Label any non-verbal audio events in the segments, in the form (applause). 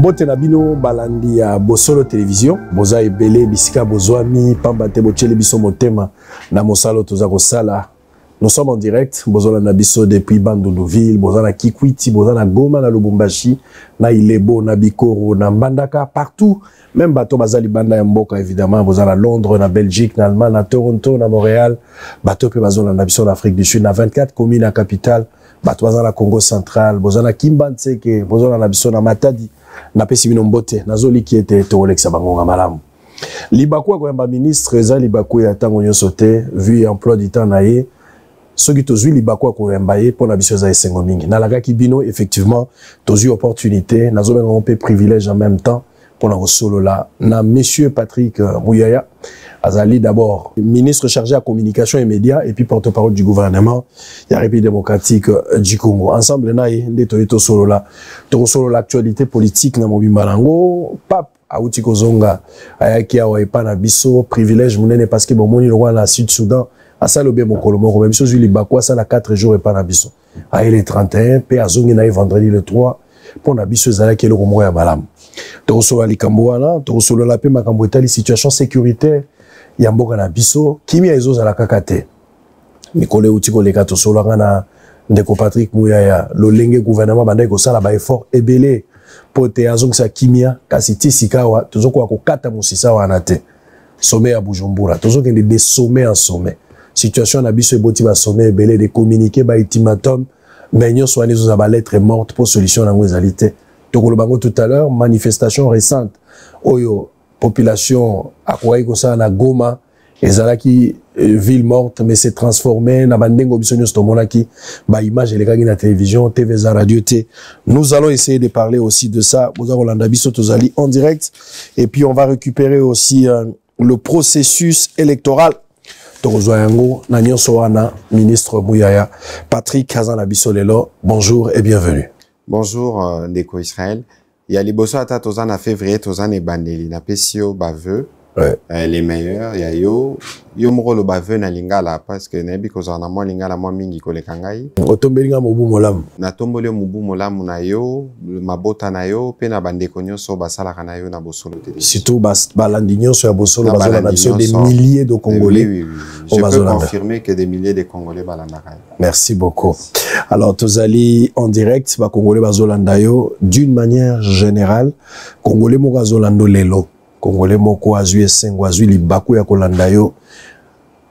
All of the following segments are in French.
botela Nabino, balandi ya bosolo television boza ebele bisika bozwami pamba te botyeli biso motema na mosalo toza kosala nous sommes en direct bozolanda biso depuis bandunduville boza na kikwiti boza na goma na lubumbashi na ilebo na bikoro na mbandaka partout même bato baza libanda ya mboka évidemment boza na londres na belgique na allemagne na toronto na montréal bato mpe na biso na afrique du sud na 24 commune na capitale bato baza na congo central boza na kimba nseke na biso na matadi pesi bino mbote bangonga malamu mba ministre za libaku ya tango nyoso te vu emploi du temps na ye soki tozwi libaku kwa koyamba ye biso esengo mingi bino effectivement tozwi opportunité ngompe privilège en même temps pour la na monsieur patrick euh, Rouyaya, azali d'abord ministre chargé la communication et médias et puis porte-parole du gouvernement la république démocratique euh, du congo ensemble na ye solo toye to solo l'actualité politique na mobimbalango nango pape auti kozonga ayaki awa epa euh, biso privilège parce que bomoni lokwa le sud soudan à obe même moko me biso zwi Ça, a 4 jours pas na biso aye le 31 Pé azongi na ah, vendredi le 3 mpona biso ezalaki eloko moko ya malamu tokosolola likambo wana tokosolola mpe makambo etali situation sécuritaire ya mboka na biso kimia ezozala kaka te mikolo euti koleka tosolanga na ndeko patrik muyaya lolenge gouvernement bandaki kosala baeffort ebele mpo te azongisa kimia kasi ti sika awa tozokoka kokata mosisa wana te sommet ya bujumbura tozokende de sommet en sommet situation na biso eboti basommet ebele de communiqué ba ultimatum mais nyonso wana ezozala balettre morte pour solution yango ezali te le bango tout à l'heure manifestation récente oyo population akokaki kosala na goma qui euh, ville morte mais s'est transformée na bandenge qui nyonso les les qui na télévision tv za radio T. nous allons essayer de parler aussi de ça boza kolanda biso tozali en direct et puis on va récupérer aussi euh, le processus électoral tokozwa yango na nyonso wana ministre Bouyaya Patrick Kazana Bisolelo bonjour et bienvenue bonjour euh, Ndeko Israël ya liboso ata toza na février na ebandeli na baveu. Ouais. Euh, les meilleurs ya yo yo moko oloba ve na lingala parceke nayebi kozala na mwa lingala mo mingi kole kangai. otombeli ngai mobu molamu natomboli yo mobu molamu na yo mabota na yo pe na konyo so basala na yo na bosolo te surtout balandi nyonso ya bosolo bazolanda des milliers de congolais eh oui, oui, oui. je peux confirmer que des milliers de congolais balandaka merci beaucoup alors tozali en direct Congolais basolanda yo d'une manière générale congolais moko azolanda lelo kongole moko azwi esengo azwi libaku ya kolanda yo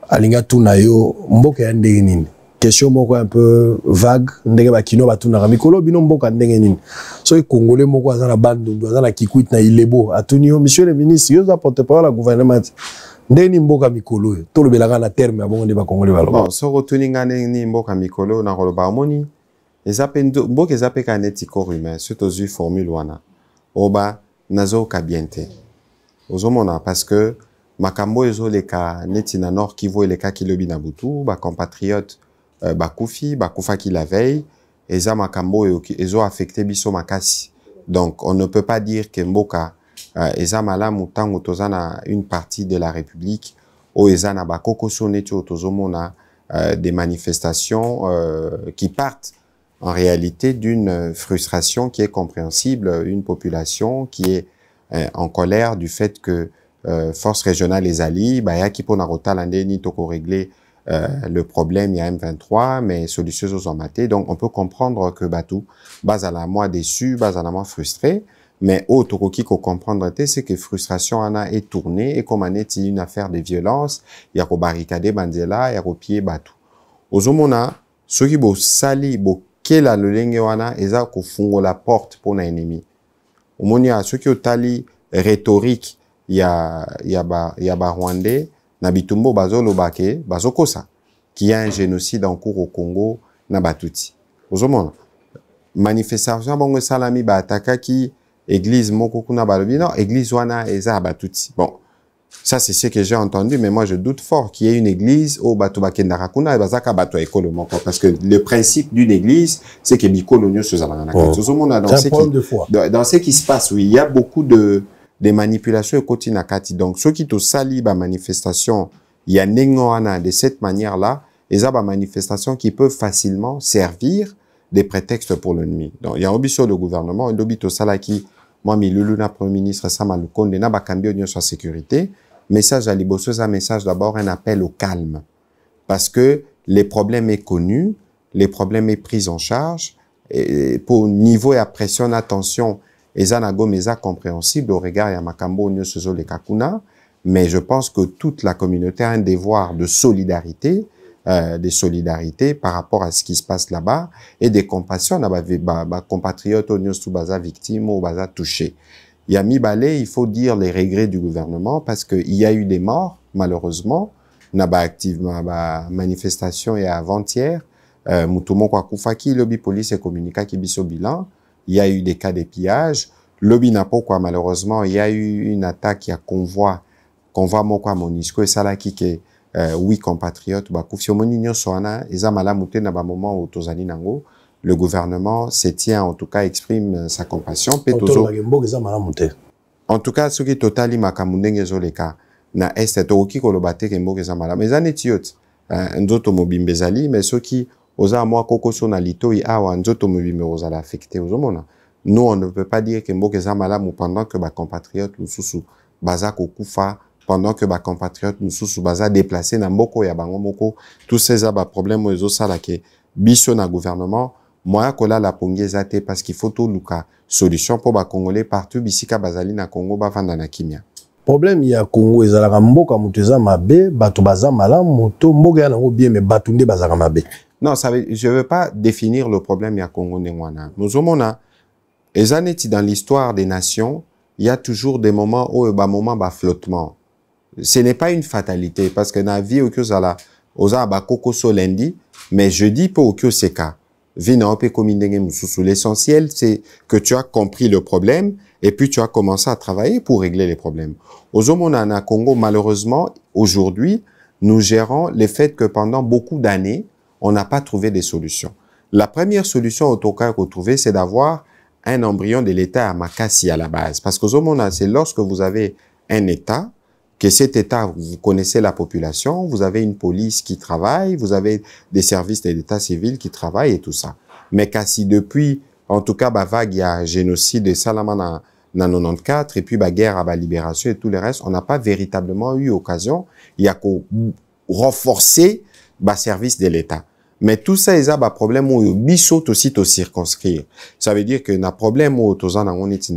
alingi atuna yo mboka ya ndenge nini question moko un peu vague ndenge bakino batunaka mikolo bino mboka ndenge nini soki kongole moko aza na bandundu aza na kikwit na ilebo atuni yo monsieur le ministre yo oza porte parole ya gouvernement ti ndenge nini mboka mikolo oyo tolobelaka na terme ya bongo nde bakongole baloba soki otuni nga ndenge nini mboka mikolo oyo nakoloba omoni eza mpe mboka eza mpe kaka neti corps humain soki tozwi formule wana oba nazoyoka bien te ozomona parce que makambo ezoleka neti qui nord kivu eleka kilobi na butu bacompatriote euh, bakufi qui la veille eza makambo ezo affecté biso makasi donc on ne peut pas dire que mboka euh, eza malamu une partie de la république où eza na bakokoso neti otozomona euh, des manifestations euh, qui partent en réalité d'une frustration qui est compréhensible, une population qui est Euh, en colère du fait que euh, force régionale ezali bayaki mpona kotala nde nini tokorégler Euh, le problème ya M23 mais solution ozoma te donc on peut comprendre que bato bazala mwa déçu bazala mwa frustré mais oyo tokoki kocomprendre te c'est que frustration wana etourne ekoma neti une affaire de violence ya kobarricade banzela ya kopie bato ozomona soki bosali bokela lolenge wana eza kofungola porte mpona ennemi omoni ya soki otali rhétorique ya, ya, ba, ya barwandais na bitumba bazoloba ke bazokosa qu'il y a un génocide en cours au Congo na batuti ozomona manifestation bongo esalami baatakaki église moko kuna balobi non église wana eza ya batuti bon Ça, c'est ce que j'ai entendu, mais moi, je doute fort qu'il y ait une église au Batubakenda Rakuna et Bazaka Batua Ekolo Parce que le principe d'une église, c'est que Bikolo a Dans ce qui se passe, oui, il y a beaucoup de, des manipulations au Donc, ceux qui te salient la bah, manifestation, il y a Nengoana de cette manière-là, et ça, bah, manifestation qui peut facilement servir des prétextes pour l'ennemi. Donc, il y a un le gouvernement, un Salaki, moi, je lulu le premier ministre sama lukonde na de la sécurité message à liboso message d'abord un appel au calme parce que les problèmes est connus, les problèmes est pris en charge et pour niveau et pression attention tension eza compréhensible au regard ya makambo kakuna, mais je pense que toute la communauté a un devoir de solidarité euh, des solidarités par rapport à ce qui se passe là-bas et des compassions à bas compatriotes au tout baza victimes ou baza touchés. Il y a mis balai, il faut dire les regrets du gouvernement parce qu'il y a eu des morts, malheureusement. Naba activement manifestation et avant-hier, euh, Mutumo Kwakufaki, lobby police et communica biso bilan. Il y a eu des cas de pillage. Lobby Napo, quoi, malheureusement, il y a eu une attaque, il y a convoi, convoi Mokwa Monisco et Salakike. Euh, oui compatriote bakufi omoni nyonso wana eza malamu te na bamoment oyo tozali nango le gouvernement se tient en tout cas exprime euh, sa compassion mpe mboka eza malamu te en tout cas soki totali makambo ndenge ezoleka na este tokoki koloba te ke mboka eza malamu eza neti yo te nzoto mobimba ezali mais soki oza mwa kokoso na litoi awa nzoto mobimba kozala affecté ozomona nous on ne peut pas dire ke mboka eza malamu pendant que bacompatriote mosusu baza kokufa pendant que ba compatriote sous baza déplacé na moko ya bango moko tous ces aba problème oyo ezosala ke biso na gouvernement moya kolala la eza te parce qu'il faut luka solution pour ba congolais partout bisika bazali na congo vanda na kimia problème ya congo ezalaka mboka moto eza mabe bato baza malamu to mboka ya nango bien mais bato nde bazalaka mabe non ça veut, je veux pas définir le problème ya congo ndenge wana nozomona eza ezaneti dans l'histoire des nations il y a toujours des moments bah, moment bamoma flottement ce n'est pas une fatalité parce que na vie oza ba kokoso lundi mais jeudi pour vie na opé komi l'essentiel c'est que tu as compris le problème et puis tu as commencé à travailler pour régler les problèmes ozomona na Congo malheureusement aujourd'hui nous gérons le fait que pendant beaucoup d'années on n'a pas trouvé des solutions la première solution autocar qu'on trouver c'est d'avoir un embryon de l'État à Makassi à la base. Parce que Zomona, c'est lorsque vous avez un État, que cet État, vous connaissez la population, vous avez une police qui travaille, vous avez des services de l'État civil qui travaillent et tout ça. Mais si depuis, en tout cas, bah, vague, il y a génocide de Salaman en 94, et puis la bah, guerre à bah, libération et tout le reste, on n'a pas véritablement eu occasion, il y a qu'au renforcer bah, service de l'État. Mais tout ça, y a un problème où faut aussi to circonscrire. Ça veut dire que na problème où tozan dans est,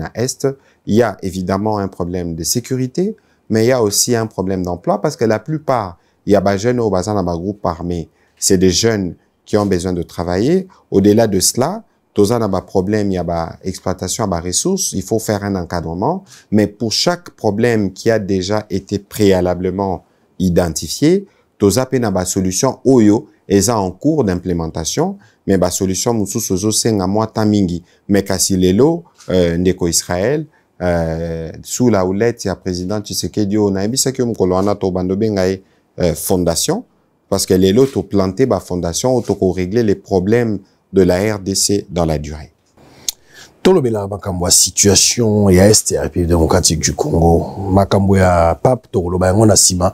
il y a évidemment un problème de sécurité, mais il y a aussi un problème d'emploi parce que la plupart, il y a des jeunes au bazar dans ma groupe armé, c'est des jeunes qui ont besoin de travailler. Au-delà de cela, Toza n'a pas problème, il y a pas exploitation, à ressources, il faut faire un encadrement. Mais pour chaque problème qui a déjà été préalablement identifié, Toza peut n'a solution Oyo, et en cours d'implémentation, mais ba solution mususu zo senga mwa tamingi. Mais kasi lelo, euh, ndeko Israël, Euh, sous la eh, la présidente ya president Tshisekedi mis ce que mokolo wana tobandobenga ye une euh, fondation parce qu'elle est là pour planter la bah, fondation pour régler les problèmes de la RDC dans la durée tolobelaka makambo ya situation ya este ya république démocratique du congo makambo ya pape tokoloba yango na nsima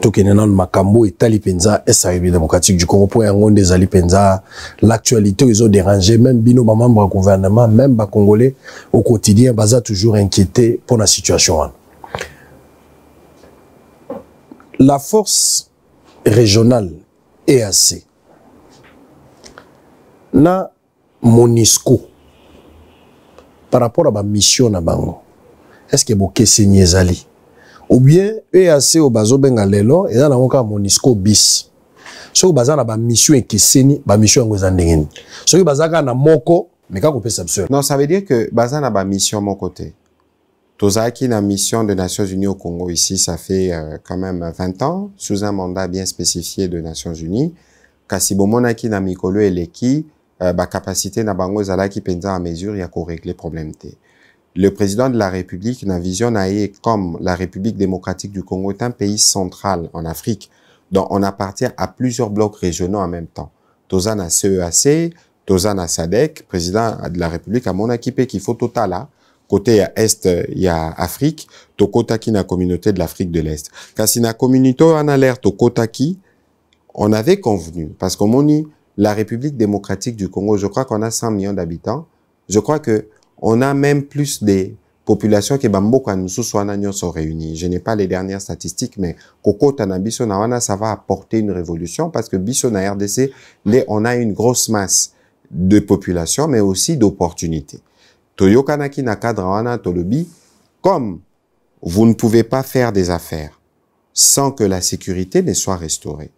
tokende nano makambo etali mpenza este ya république démocratique du congo mpo yango nde ezali mpenza l'actualité oyo ezodérange même bino bamembre ya gouvernement même bacongolais au quotidien baza toujours inquiété mpo na situation wana la force régionale eac na monisco par rapport à ma mission na bango est-ce que bokeseni zali ou bien EAC au bazobenga lelo eza na moka monisco bis mission en ba mission ekeseni en yango eza ndenge nini soki baza kaka na moko me kaka kopesa biso non ça veut dire que baza mission bamission moko te tozalaki na mission des nations unies au congo ici ça fait euh, quand même 20 ans sous un mandat bien spécifié de nations unies kasi ki na mikolo eleki euh, bacapacité na bango ezalaki mpenza na mesure ya koregle problème te le président de la république na vision na ye comme la république démocratique du congo est un pays central en afrique donc on appartient à plusieurs blocs régionaux en même temps toza na ceac e toza na sadek président de la république amonaki mpe kifo totala côté ya est ya afrique tokotaki na communauté de l'afrique de l'est kasi na communauté wana lere tokotaki on avait convenu parce qu'omoni la République démocratique du Congo, je crois qu'on a 100 millions d'habitants. Je crois que on a même plus des populations qui bamboko nous sont réunies. Je n'ai pas les dernières statistiques, mais Koko Tanabiso ça va apporter une révolution parce que Bissona RDC, on a une grosse masse de population, mais aussi d'opportunités. Toyokanaki na tolobi, comme vous ne pouvez pas faire des affaires sans que la sécurité ne soit restaurée.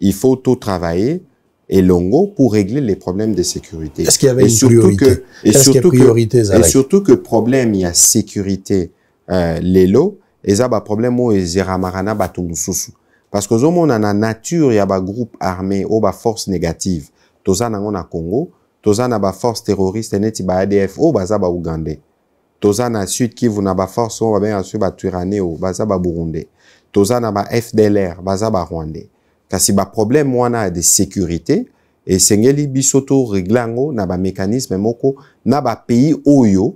Il faut tout travailler, et Longo pour régler les problèmes de sécurité. Est-ce qu'il y avait et une surtout priorité? Que, et, surtout priorité que, et surtout que problème, il y a sécurité euh, lelo, eza baproblème oyo ezeramarana bato mosusu parce que ozomona na nature ya bagroupe armé oyo oh, baforce négative toza nango na congo toza na baforce terroriste neti baadf oyo oh, baza baugandais toza na sud kivu na baforce oyo oh, babengaka soki batwirane oyo baza baburundais toza na bafdlr baza barwandais kasi baproblème wana ya de sécurité esengeli biso toregle yango na bamécanisme moko na bapays oyo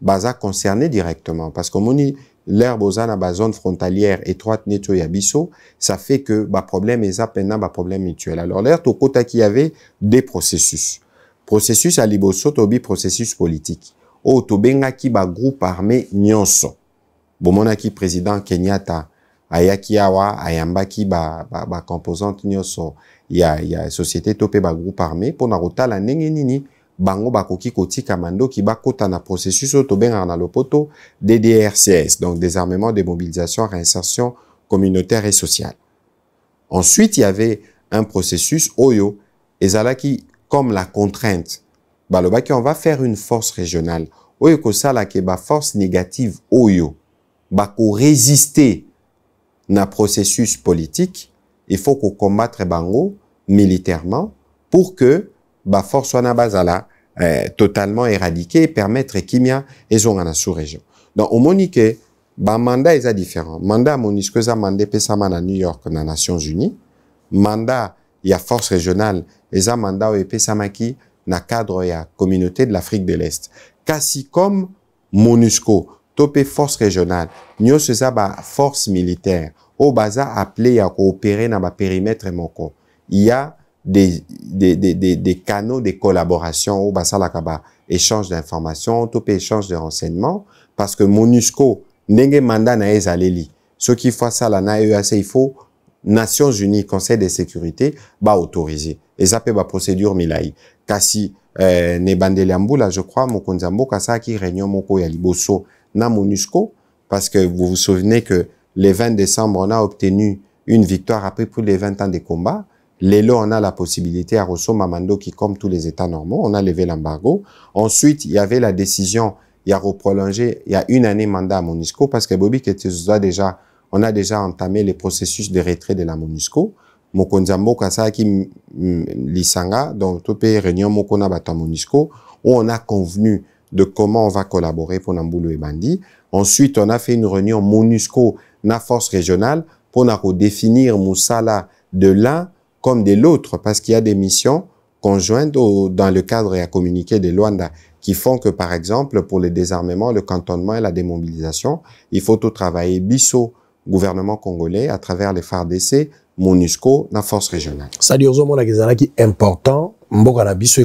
baza concerné directement parce qu'omoni l'air boza na bazone frontalière étroite neti oyo ya biso ça fait que baproblème eza mpena baproblème mutuel alors l'air tokotaki y avait des processus processus ya liboso tobi processus politique oyo tobengaki bagroupe armé nyonso bomonaki président kenyatta ayaki awa ayambaki bacomposante ba, ba nyonso ya, ya société to mpe bagroupe armé mpona kotala ndenge nini bango bakoki kotikama ndoki bakota na processus oyo tobengaka na lopoto ddrcs donc désarmement démobilisation réinsertion communautaire et sociale ensuite il y avait un processus oyo ezalaki comme la contrainte balobaki on va faire une force régionale oyo ekosalaka baforce négative oyo bakorésiste na processus politique il faut qu'on combattre bango militairement pour que ba force wana bazala eh, totalement éradiquée et permettre kimia ezonga na sous-région donc omoni ke ba mandat eza différent mandat monisco eza mandat epesama na new york na nations unies mandat ya force régionale eza mandat oyo epesamaki na cadre ya communauté de l'afrique de l'est kasi comme monusco tope force régionale nyonso eza baforce militaire oyo baza appele ya koopere na baperimetre moko ya des, des, des, des, des canaux de collaboration oyo basalaka baéchange d'information to mpe échange de renseignement parce que monusco ndenge mandat na ye ezaleli soki fo asala na eac e il faut nations unies conseil de sécurité baautorise eza mpe baprocédure milai kasi eh, nebandeli ya mbula je crois mokonzi ya mboka asalaki réunion moko ya liboso na MONUSCO, parce que vous vous souvenez que le 20 décembre, on a obtenu une victoire après plus de 20 ans de combats. Lélo, on a la possibilité à Rosso Mamando qui, comme tous les États normaux, on a levé l'embargo. Ensuite, il y avait la décision, il y a reprolongé, il y a une année mandat à MONUSCO parce que Bobby déjà, on a déjà entamé les processus de retrait de la MONUSCO. Mokonzambo Kasaki Lisanga, donc tout pays réunion Mokona MONUSCO, où on a convenu de comment on va collaborer pour Nambulu et Bandi. Ensuite, on a fait une réunion MONUSCO, na force régionale, pour redéfinir définir Moussala de l'un comme de l'autre, parce qu'il y a des missions conjointes dans le cadre et à communiquer des Luanda, qui font que, par exemple, pour le désarmement, le cantonnement et la démobilisation, il faut tout travailler bisso gouvernement congolais à travers les FARDC, MONUSCO, la force régionale. Ça dit aux qui important, mboka na biso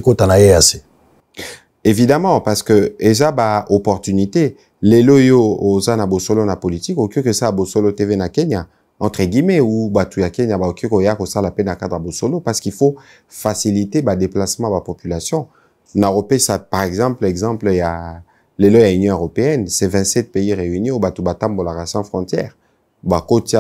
Évidemment, parce que eza bah, opportunité loyaux aux anabosolo na politique, na politique que ça bosolo tv na kenya entre guillemets ou bato ya kenya baokoki ça la peine à cadre ya bosolo parce qu'il faut faciliter bah, déplacement la population. na ça, par exemple l'exemple les loyaux à l'Union européenne c'est 27 pays réunis oyo bato batambolaka sans frontière bah, tout c'est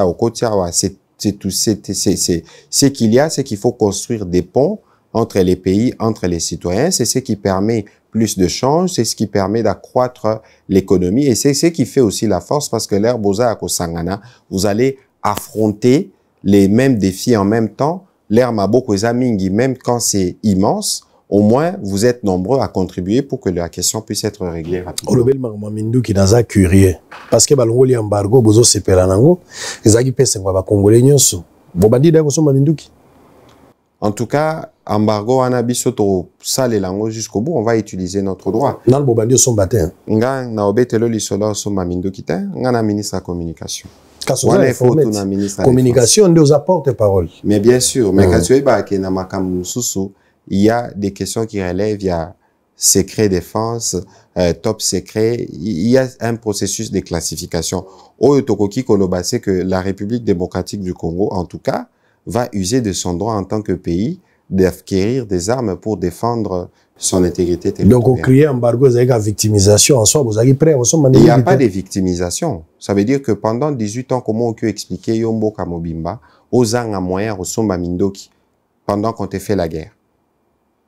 c'est C'est ce qu'il y a c'est qu'il faut construire des ponts entre les pays, entre les citoyens. C'est ce qui permet plus de change, c'est ce qui permet d'accroître l'économie et c'est ce qui fait aussi la force parce que l'ère Boza Kosangana, vous allez affronter les mêmes défis en même temps. L'air Maboko Mingi, même quand c'est immense, au moins vous êtes nombreux à contribuer pour que la question puisse être réglée rapidement. Olobel Mamindu qui n'a un curieux parce que balongoli embargo bozo sepela nango ezaki pesa ngwa ba congolais nyonso bobandi da ko so Maminduki. En tout cas, embargo wana biso tokosalela yango jusqu'au bout on va utiliser notre droit nani bobandi osomba te nga na obetelo lisolo osomba minduki te nga na ministre ya communication wana efotuna ministre communication nde oza porte parole mais bien sûr mais mm. kasi oyebaka ke na makambo mosusu il y a des questions qui relèvent ya secret défense euh, top secret il y a un processus de classification oyo tokoki koloba c'est que la république démocratique du congo en tout cas va user de son droit en tant que pays d'acquérir des armes pour défendre son intégrité territoriale. Donc, on embargo, vous avez la victimisation. En soi, vous avez prêt, Il n'y a pas de victimisation. Ça veut dire que pendant 18 ans, comment on peut expliquer Yombo Kamobimba aux Anga moyen Somba Mindoki pendant qu'on était fait la guerre?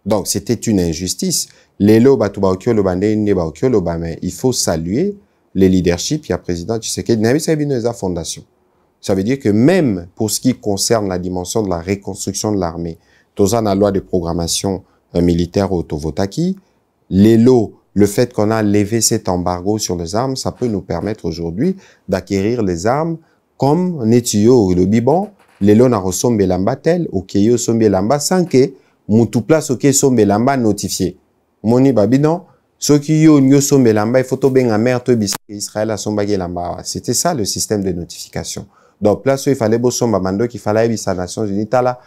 Donc, c'était une injustice. Lelo Batubaokyo Lobamé. il faut saluer le leadership. Il y a président Tshisekedi, Nabi y a sa fondation. Ça veut dire que même pour ce qui concerne la dimension de la reconstruction de l'armée, Tosa la loi de programmation euh, militaire au Tovotaki, l'ELO, le fait qu'on a levé cet embargo sur les armes, ça peut nous permettre aujourd'hui d'acquérir les armes comme Netio le Bibon, lelo na kosombelamba tel okeyi osombelamba sans ke mutu place okeyi osombelamba notifié. moni babino soki yo olingi osombelamba ifo tobenga mare toyebisa Israël a c'était ça le système de notification donc place fallait efale bosomba fallait efale ayebisa nations unis tala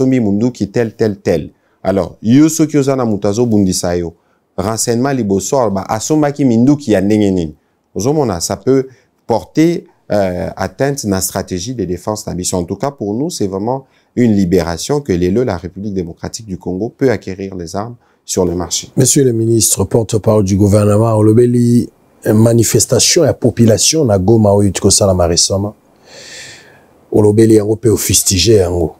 mundu qui tel tel tel alors yo soki oza na moto azobundisa yo renseignement m'indu qui a ya ndenge ozomona ça peut porter euh, atteinte na stratégie de défense d'ambition. en tout cas pour nous c'est vraiment une libération que lelo la république démocratique du congo peut acquérir les armes sur le marché monsieur le ministre porte-parole du gouvernement olobeli manifestation la population na goma oyo tikosala récemment olobeli yango mpe pensait yango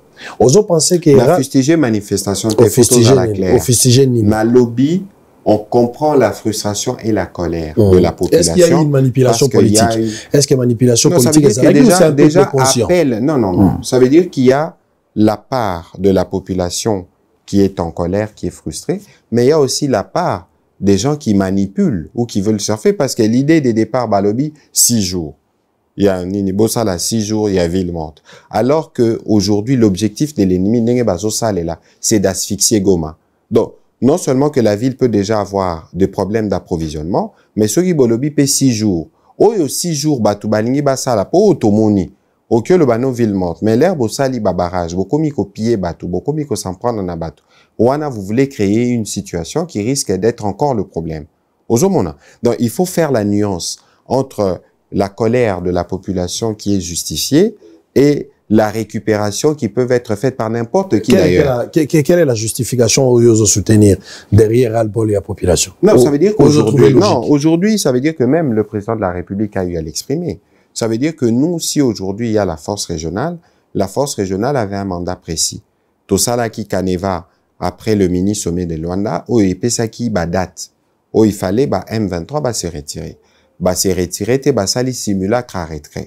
la ofustige manifestation ofustige La Lobby, on comprend la frustration et la colère de hmm. la population. Est-ce qu'il y a eu une manipulation politique Est-ce qu'il manipulation a politique ça veut dire que déjà, appel Non, non, non. Hmm. Ça veut dire qu'il y a la part de la population qui est en colère, qui est frustrée, mais il y a aussi la part des gens qui manipulent ou qui veulent surfer parce que l'idée des départs Balobi, six jours il y a nini bosala six jours il y a ville morte alors que aujourd'hui l'objectif de l'ennemi là c'est d'asphyxier Goma donc non seulement que la ville peut déjà avoir des problèmes d'approvisionnement mais qui bolobi pe six jours au six jours bato balingi basala pour automoni. tomoni le bano ville morte mais l'air bosali babarage bokomi kopie bato bokomi s'en prendre na bato Ouana, vous voulez créer une situation qui risque d'être encore le problème donc il faut faire la nuance entre la colère de la population qui est justifiée et la récupération qui peuvent être faites par n'importe qui d'ailleurs. Quelle, est la justification aux de soutenir derrière Albol et la population Non, ça veut dire non, aujourd'hui, ça veut dire que même le président de la République a eu à l'exprimer. Ça veut dire que nous, si aujourd'hui il y a la force régionale, la force régionale avait un mandat précis. Tosalaki Kaneva, après le mini-sommet de Luanda, Oepesaki, bah date. Oh, il fallait, bah, M23, bah, se retirer. Bah, retiré retire te basali simulacre ya ça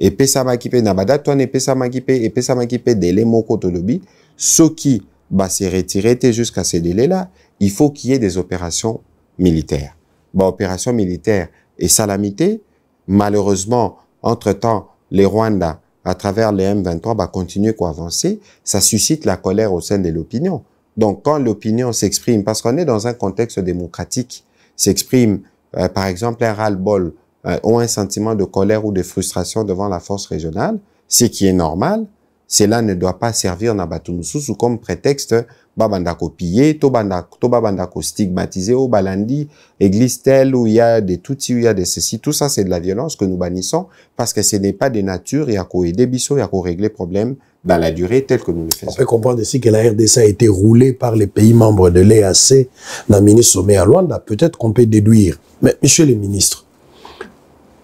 epesamaki mpe na badate ne epesamaki mpe epesamaki mpe délai moko tolobi soki basi s'est te jusqu'à ces délais là il faut qu'il y ait des opérations militaires bah, opérations militaires et salamité malheureusement entre temps les rwanda à travers les M23 va bah, continuer quoi avancer, ça suscite la colère au sein de l'opinion. Donc quand l'opinion s'exprime, parce qu'on est dans un contexte démocratique, s'exprime euh, par exemple, un ras bol euh, ont un sentiment de colère ou de frustration devant la force régionale, ce qui est normal, cela ne doit pas servir sous comme prétexte babandako pillé, tobabandako stigmatisé, au oh, balandi, église telle où il y a des tout où il y a des ceci, tout ça c'est de la violence que nous bannissons parce que ce n'est pas de nature. il y a qu'au aider il y a qu'au régler problème dans la durée telle que nous le faisons. On peut comprendre aussi que la RDC a été roulée par les pays membres de l'EAC dans le ministre sommet à Luanda, peut-être qu'on peut déduire. Mais monsieur le ministre,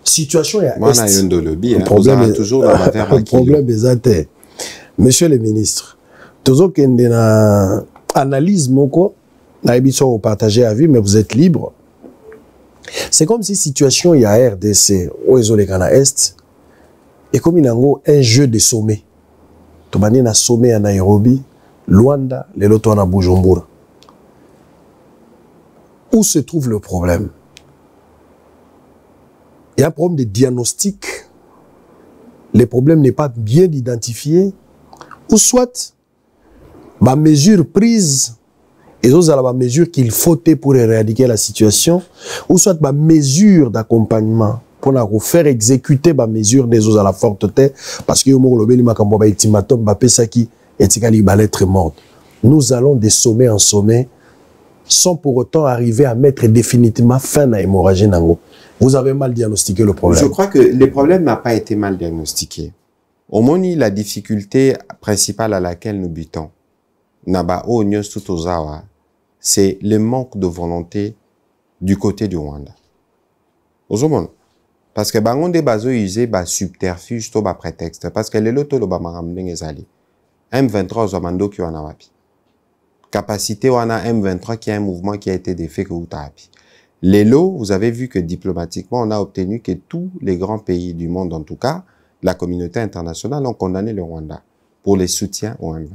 situation est à Moi, Est. a un problème, est, toujours dans la un (laughs) problème Monsieur le ministre, kende na analyse moko na biso partager avis mais vous êtes libre. C'est comme si situation ya RDC au Isolé na est et comme un jeu de sommet. Tobani na sommet à Nairobi, Luanda, lelo Bujumbura. Où se trouve le problème Il y a un problème de diagnostic. Le problème n'est pas bien identifié ou soit ma mesure prise à la mesure qu'il faut pour éradiquer la situation ou soit ma mesure d'accompagnement pour la refaire, exécuter mesures à la forte tête, parce que ba ba être morte nous allons des sommets en sommet sans pour autant arriver à mettre définitivement fin à l'hémorragie. nango vous avez mal diagnostiqué le problème je crois que le problème n'a pas été mal diagnostiqué Moni, la difficulté principale à laquelle nous butons, Nabao tutozawa, c'est le manque de volonté du côté du Rwanda. Ozomon, parce que bangon des bazo usé ba subterfuge to ba prétexte, parce que le loto lo ba maramdeng ezali. M23 zomando ki wapi. Capacité wana M23 qui est un mouvement qui a été défait que utapi. Les lots, vous avez vu que diplomatiquement, on a obtenu que tous les grands pays du monde, en tout cas, la communauté internationale ont condamné le Rwanda pour les soutiens au M23.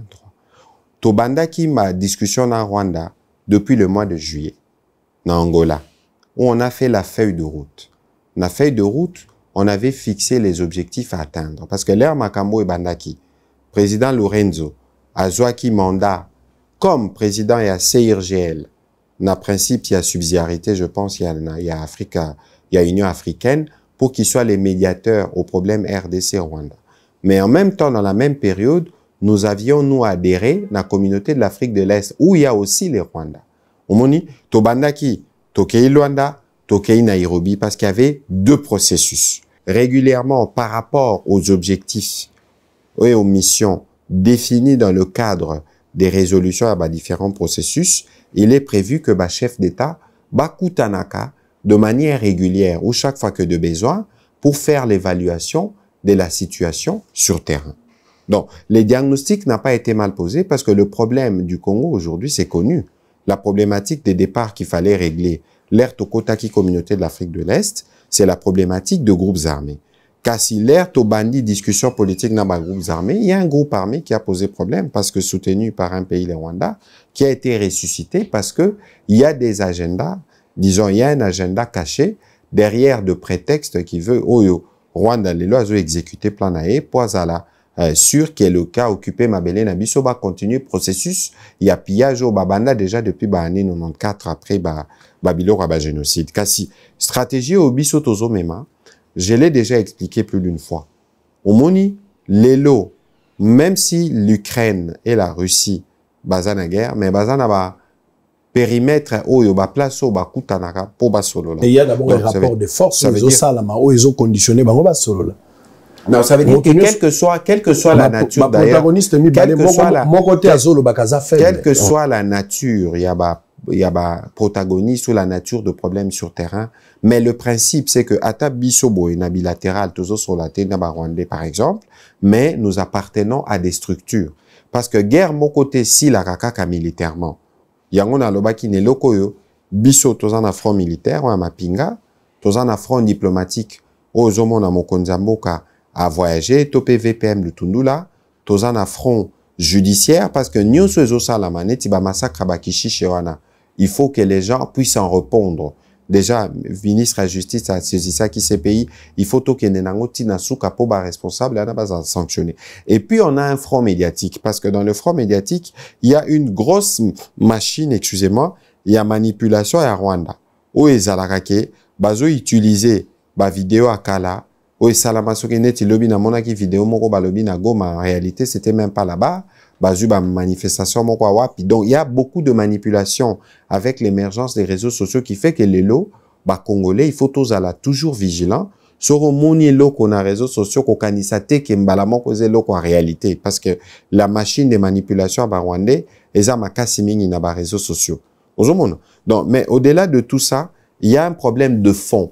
Tobandaki ma discussion le Rwanda depuis le mois de juillet, dans Angola, où on a fait la feuille de route. La feuille de route, on avait fixé les objectifs à atteindre. Parce que l'air Makambo et Bandaki, président Lorenzo, qui Manda, comme président et à CIRGL, na principe, il y a subsidiarité, je pense, il y a, il il a Union africaine, pour qu'ils soient les médiateurs au problème RDC-Rwanda. Mais en même temps, dans la même période, nous avions, nous, adhéré à la communauté de l'Afrique de l'Est, où il y a aussi les Rwandais. On dit, Tobandaki, Tokei Luanda, Tokei Nairobi, parce qu'il y avait deux processus. Régulièrement, par rapport aux objectifs et aux missions définies dans le cadre des résolutions à bah, différents processus, il est prévu que le chef d'État, Bakutanaka, de manière régulière ou chaque fois que de besoin pour faire l'évaluation de la situation sur terrain. Donc, les diagnostics n'ont pas été mal posés parce que le problème du Congo aujourd'hui, c'est connu. La problématique des départs qu'il fallait régler, l'ère kotaki communauté de l'Afrique de l'Est, c'est la problématique de groupes armés. Car si l'ère Tobandi discussion politique n'a pas groupes armés, il y a un groupe armé qui a posé problème parce que soutenu par un pays, le Rwanda, qui a été ressuscité parce que il y a des agendas Disons, il y a un agenda caché derrière de prétextes qui veut Oyo, oh, Rwanda, les lois exécuter plan Poisala. Euh, sûr qui est le cas occupé Mabélé Nabiso va continuer processus il y a pillage au Babanda déjà depuis bah 94 après bah Babylone bah génocide kasi stratégie au biso je l'ai déjà expliqué plus d'une fois au moni lots même si l'Ukraine et la Russie bazana guerre mais bazana ba périmètre oyo baplace oyo bakutanaka mpo basolola eya dabord rapport de force ezosalama oyo ezoconditionne bango basolola Non, ça veut dire que quelle que soit, quelle que soit la, la nature d'ailleurs, quelle que soit la, mon côté quelle que soit la nature, il y a ba, il y a ba protagoniste ou la nature de problème sur terrain, mais le principe c'est que ata bisobo et na bilatéral tozo solate na rwandais par exemple, mais nous appartenons à des structures parce que guerre mon côté si la kakaka militairement yango nalobaki na eloko oyo biso toza na front militaire oyo ya mapinga toza na front diplomatique oyo ozomona mokonzi ya mboka avoyage to mpe vpm lutundula toza na front judiciaire parce que nyonso ezosalama neti bamassacre bakishishe wana il faut que les gens puissent en répondre Déjà, ministre à justice a saisi s'est payé. il faut que nango ntina responsable, responsables base à sanctionner. et puis on a un front médiatique parce que dans le front médiatique il y a une grosse machine excusez-moi il y a manipulation à rwanda Où oyo bazo utiliser ba vidéo à kala à Kala. Où est Monaki vidéo, video moko balobi na goma en réalité c'était même pas là-bas bazui ba manifestation moko wapi donc il y a beaucoup de manipulation avec l'émergence des réseaux sociaux qui fait que les lots bah congolais il faut tous la toujours vigilant sur moni eloko na réseaux sociaux kokanisa te ke mbala moko eza eloko ya réalité parce que la machine de manipulation ya barwandais eza makasi mingi na baréseaux sociaux ozomona donc mais au-delà de tout ça il y a un problème de fond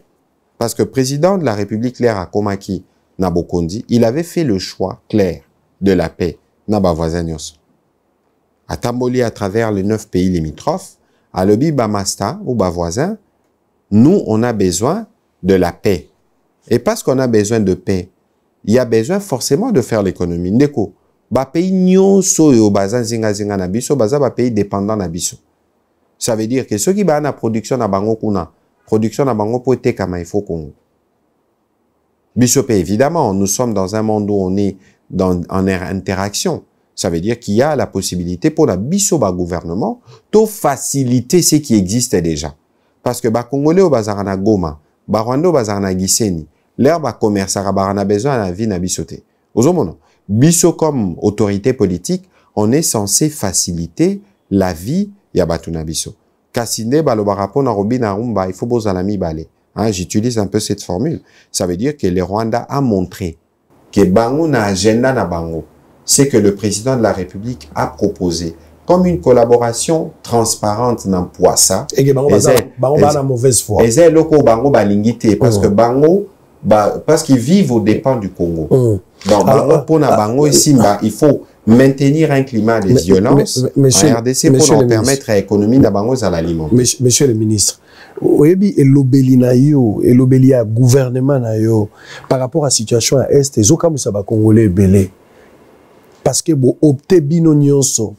parce que président de la république claire akomaki na bokondi il avait fait le choix clair de la paix naba bavoisin nyonso atamboli à travers les neuf pays limitrophes alobi bamasta ou bavoisin nous on a besoin de la paix et parce qu'on a besoin de paix il y a besoin forcément de faire l'économie ndeko bapays nyonso oyo baza nzingazinga na biso baza pays dépendant na biso ça veut dire que qui baa na production na bango kuna production na bango mpo il faut qu'on biso évidemment nous sommes dans un monde où on est dans, en interaction. Ça veut dire qu'il y a la possibilité pour la bisoba gouvernement de faciliter ce qui existait déjà. Parce que, bah, Congolais au na Goma, bah, Rwanda au na Giseni, l'herbe bah, commerce, à barana besoin de la vie na Aux Ozomono. Biso comme autorité politique, on est censé faciliter la vie y'a yabatuna biso. Bah, le balobarapo na Robin, rumba, il faut bozalami balé. Hein, j'utilise un peu cette formule. Ça veut dire que le Rwanda a montré que bango na agenda na bango, c'est que le président de la République a proposé comme une collaboration transparente dans Poissa. Et que bango ba na mauvaise foi. Et c'est loko bango balingité parce que mm. bango ba, parce qu'ils vivent aux dépens du Congo. Mm. Donc bango pona ah, bango ah, ici bah, il faut maintenir un climat de violence en RDC pour en permettre à l'économie d'abango à l'aliment. Monsieur le ministre, oyebi elobeli na yo elobeli ya gouvernement na yo par rapport à situation ya este ezokamwisa bakongole ebele parce que boopte bino nyonso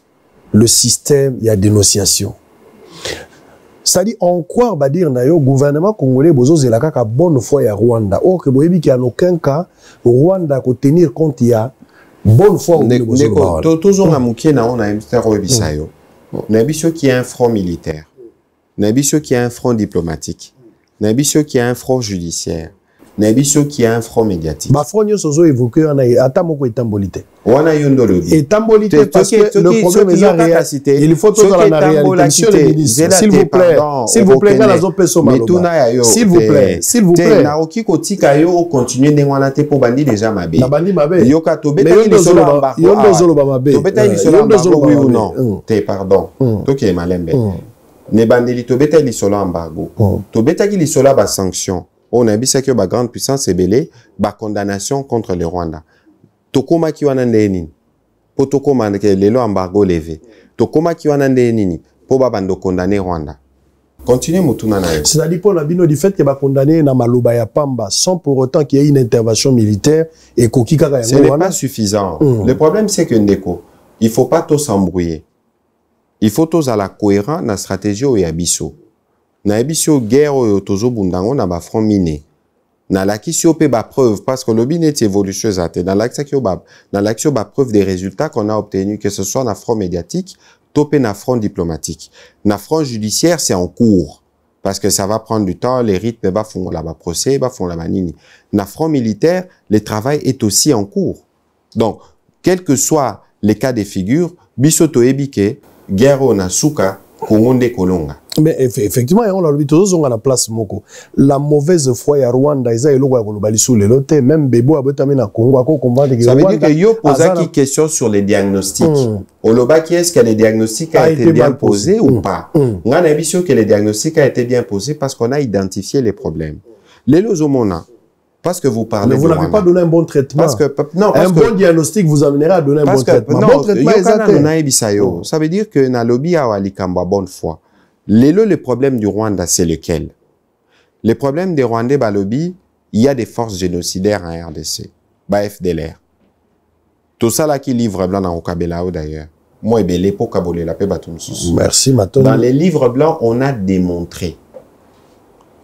le système ya dénonciation cestadi encore badire na yo gouvernement congolais bozozela kaka bonne foi ya rwanda or ke boyebi ke en aucun cas rwanda akotenir compte ya bonne foi tozonga moke na o nayebisa koyebisa yo mm. nayebi soki ya un front militaire na biso qui a un front diplomatique na biso qui a un front judiciaire na biso qui a un front médiatique bafront nyonso ozo évoke wana ata moko etamboli te wana yo ndo lobi etamboli te parce que le problème eza réalité il faut tozala na réalité monsieur le ministre s'il vous plaît s'il vous plaît nga nazopesa malobatuna ya yo s'il vous plaît s'il vous plaît naoki kotika yo ocontinue ndenge wana te mpo bandi déjà mabe nabandi mabe yoka tobetaki lisolo yo ndo ozoloba mabe tobetaki lisolo euh, ya mbango oui ou non mm. te pardon mm. tokee malembe mm. nebandeli tobetaki li ya embargo oh. tobetaki sanction. On a a na que ba grande puissance ba condamnation contre le rwanda tokomaki wana ndenge nini mpo tokóma lelo embargo leve tokomaki wana ndenge nini ba babanda condamner rwanda continue motuna na c'est-à-dire mpo a bino du fait ba condamner na maloba ya pamba sans pour autant qu'il y ait une intervention militaire et kaka yango ce n'est pas suffisant mm. le problème c'est que ndeko il faut pas s'embrouiller. il faut tozala cohérent na stratégie oyo ya biso nayebi si oyo guerre oyo tozobunda yango na bafranc mine nalakisi yo mpe bapreuve parce que lobi neti évolution eza te nalakisaki yo nalakisi yo bapreuve des résultats qu'on a obtenu que ce soit na front médiatique to mpe na front diplomatique na front judiciaire c'est en cours parce que ça va prendre du temps les rythmes bafungola baprocès bafungola banini na front militaire le travail est aussi en cours donc quel que soit les cas de figure biso toyebi ke guerre on suka Congo nde kolonga mais effectivement yango nalobi tozozonga la place moko la mauvaise foi ya rwanda eza eloko ya koloba lisu le te même a bebo abotami na congo que yo qui question sur les diagnostics mm. qui est ce que les diagnostic a, ah, été, bien posé, ou hmm. pas on hmm. a que le diagnostic a été bien posé parce qu'on a identifié les problèmes les lelo au monde parce que vous parlez. Mais vous n'avez pas donné un bon traitement. Parce que, non, parce un que, bon diagnostic vous amènera à donner un bon traitement. Non, bon traitement oh. Ça veut dire que Nalobi a Alikamba bonne foi. Lélo, le problème du Rwanda, c'est lequel Le problème des Rwandais Balobi, il y a des forces génocidaires en RDC. Bah, FDLR. Tout ça là qui livre blanc dans Okabelao d'ailleurs. Moi, belé pour la paix Merci, Maton. Dans les livres blancs, on a démontré.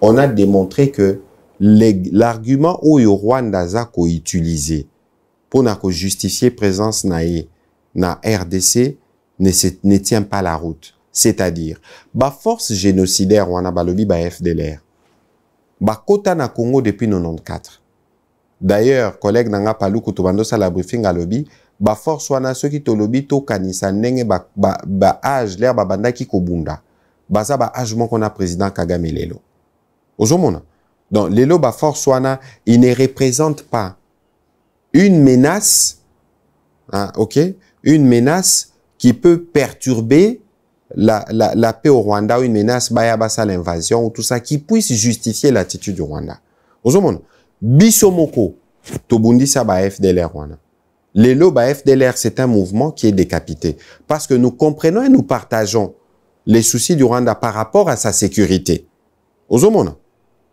On a démontré que l'argument oyo Rwanda aza koutilize mpona kojustifie présence na ye na RDC ne, se, ne tient pas la route c'est-à-dire baforce génocidaire wana balobi ba FDLR bakota na Congo depuis 94 d'ailleurs collègue na nga paluku tobandosala briefing alobi baforce wana soki tolobi tokanisa ndenge baage ba, ba, ba lere babandaki kobunda baza baage moko na président kagame lelo ozomona Donc, les lobes à force ne représente pas une menace, hein, ok, une menace qui peut perturber la, la, paix au Rwanda, une menace bayabasa l'invasion ou tout ça, qui puisse justifier l'attitude du Rwanda. bisomoko, FDLR Rwanda. Les lobes à FDLR, c'est un mouvement qui est décapité. Parce que nous comprenons et nous partageons les soucis du Rwanda par rapport à sa sécurité.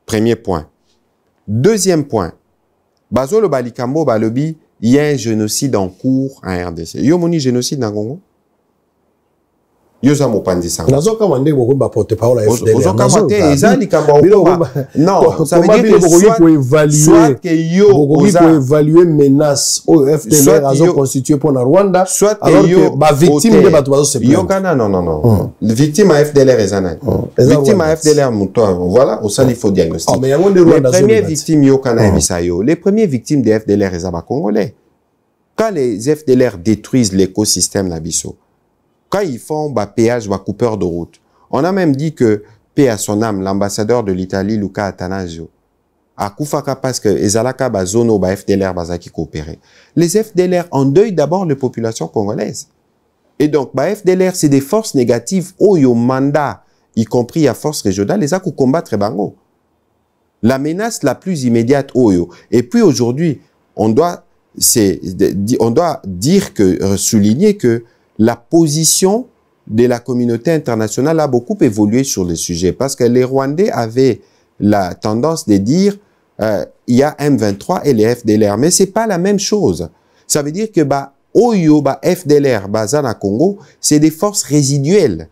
Premier point. Deuxième point. balikambo balobi, il y a un génocide en cours en RDC. un génocide en Congo? yo oza mopanzi sango nazokama ndenge bokoyeba porte parole ya fdlozokama te eza hmm. likambo yakoyevalue menace oyo fdlr azoconstitue mpona rwanda bavictime nde bato bazosepyokana nonnono hmm. victime ya fdlr eza nani hmm. victime ya fdlr moto voilà osali faux diagnosticpremier ah, victime yokana yebisa yo les premiers victimes de fdlr eza bacongolais quand les fdlr détruisent l'écosystème na biso quand ils font bah, péage ou bah, coupeur de route, on a même dit que, paix à son âme, l'ambassadeur de l'Italie, Luca Atanasio, akufaka parce que ezalaka bazono ba FDLR bazaki coopérer. Les FDLR endeuillent d'abord les populations congolaises. Et donc ba FDLR c'est des forces négatives oyo mandat y compris à force régionale les akou combattre bango. La menace la plus immédiate oyo. Et puis aujourd'hui, on doit c'est on doit dire que euh, souligner que la position de la communauté internationale a beaucoup évolué sur le sujet parce que les Rwandais avaient la tendance de dire euh, il y a M23 et les FDLR, mais c'est pas la même chose. Ça veut dire que bah Oyo oh bah FDLR à bah, Congo, c'est des forces résiduelles.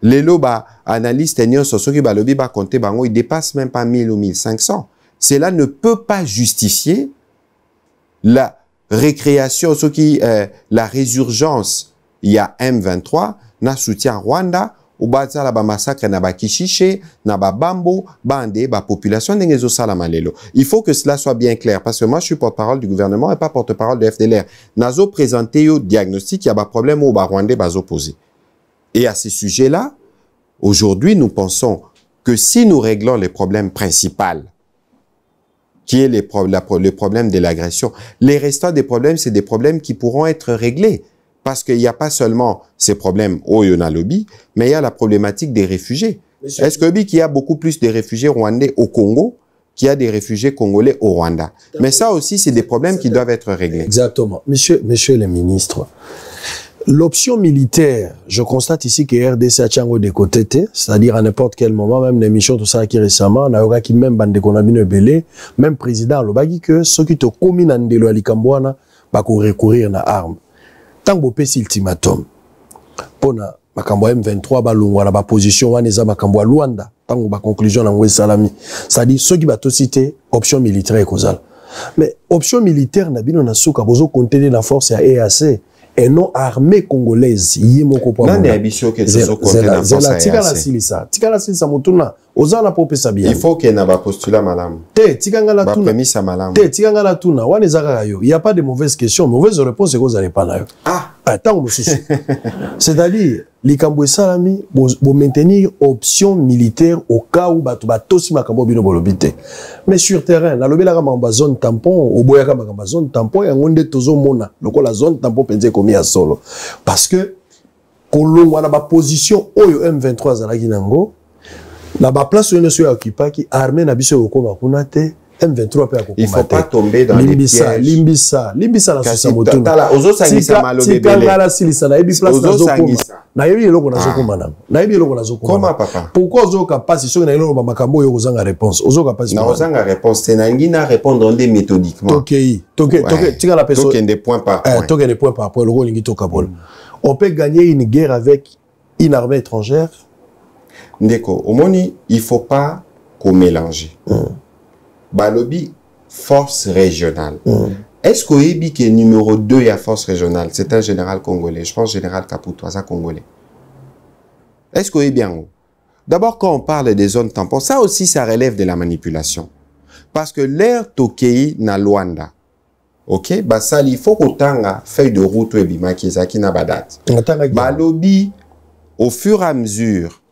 Les lobas, analystes et qui bah le ba bango, ils dépassent même pas 1000 ou 1500. Cela ne peut pas justifier la récréation, ce qui euh, la résurgence y a M23 na soutien Rwanda ba na bakishishe na bande bapopulation population il faut que cela soit bien clair parce que moi je suis porte-parole du gouvernement et pas porte-parole de FDLR présenté yo diagnostic y a ya baproblème oyo barwandais posé. et à ce sujet là aujourd'hui nous pensons que si nous réglons les problèmes principaux qui est le problème de l'agression, les restants des problèmes, c'est des problèmes qui pourront être réglés. Parce qu'il n'y a pas seulement ces problèmes au Yonalobi, mais il y a la problématique des réfugiés. Est-ce que qu'il y a beaucoup plus de réfugiés rwandais au Congo qu'il y a des réfugiés congolais au Rwanda Mais ça aussi, c'est des problèmes qui doivent être réglés. Exactement. Monsieur, le ministre, L'option militaire, je constate ici que RDC a tchango de côté, c'est-à-dire à, n'importe quel moment, même les missions de qui récemment, on a qui même bande de même président, dit que ceux qui te commis dans le va recourir à l'arme. ntango bopesi ultimatum mpona makambo ya m23 balongwa na baposition wana eza makambo ya lwanda ntango baconclusion nango esalami cestadire soki batosi te option militaire ekozala mais option militaire na bino na suka bozokontene na force ya eac et non armée congolaise ye moko tikala silisa tikala silisa motuna oza na mpo opesa biyate tikanga na tuna wana eza kaka yo ya pas de mauvaise question mauvaise réponse ekozala epa na yo ah. ntango mosusu (laughs) c'est-à-dire likambo esalami bomaintenir option militaire au cas où bato batosi makambo bino bolobi te mais sur terrain nalobelaka makambo ya zone tampon oboyaka makambo ya zone tampon yango nde tozomona lokola zone tampon mpenza ekomi ya solo parce que kolongwa na baposition oyo m23 azalaki nango na baplace oyo nyonso oyo aokipaki arme na biso ekokoma kuna te M23 mpe akokomatelimbisa limbisa limbisa na susa motunatikanga nasilisa nayebi place nazokoma nayebi eloko nazokoma ah. nango nayebi eloko nazokoma pourkui ozoyoka mpasi soki na eloko bamakambo oyo okozanga réponse ozoyoka mpasitokei tikala petokende point par point loko olingi tokabola mm. on peut gagner une guerre avec une armée étrangère ndeko omoni il faut pas komélanger mm. balobi force régionale mm. est-ce qu'oyebi ke numéro 2 ya force régionale c'est un général congolais je pense général kaputu aza congolais est-ce qu'oyebi yango d'abord quand on parle des zones tampons ça aussi ça relève de la manipulation parce que l'air tokei na lwanda ok basali fo kotanga feuille de route oyo ebimaki ezalaki na badate balobi au fur et à mesure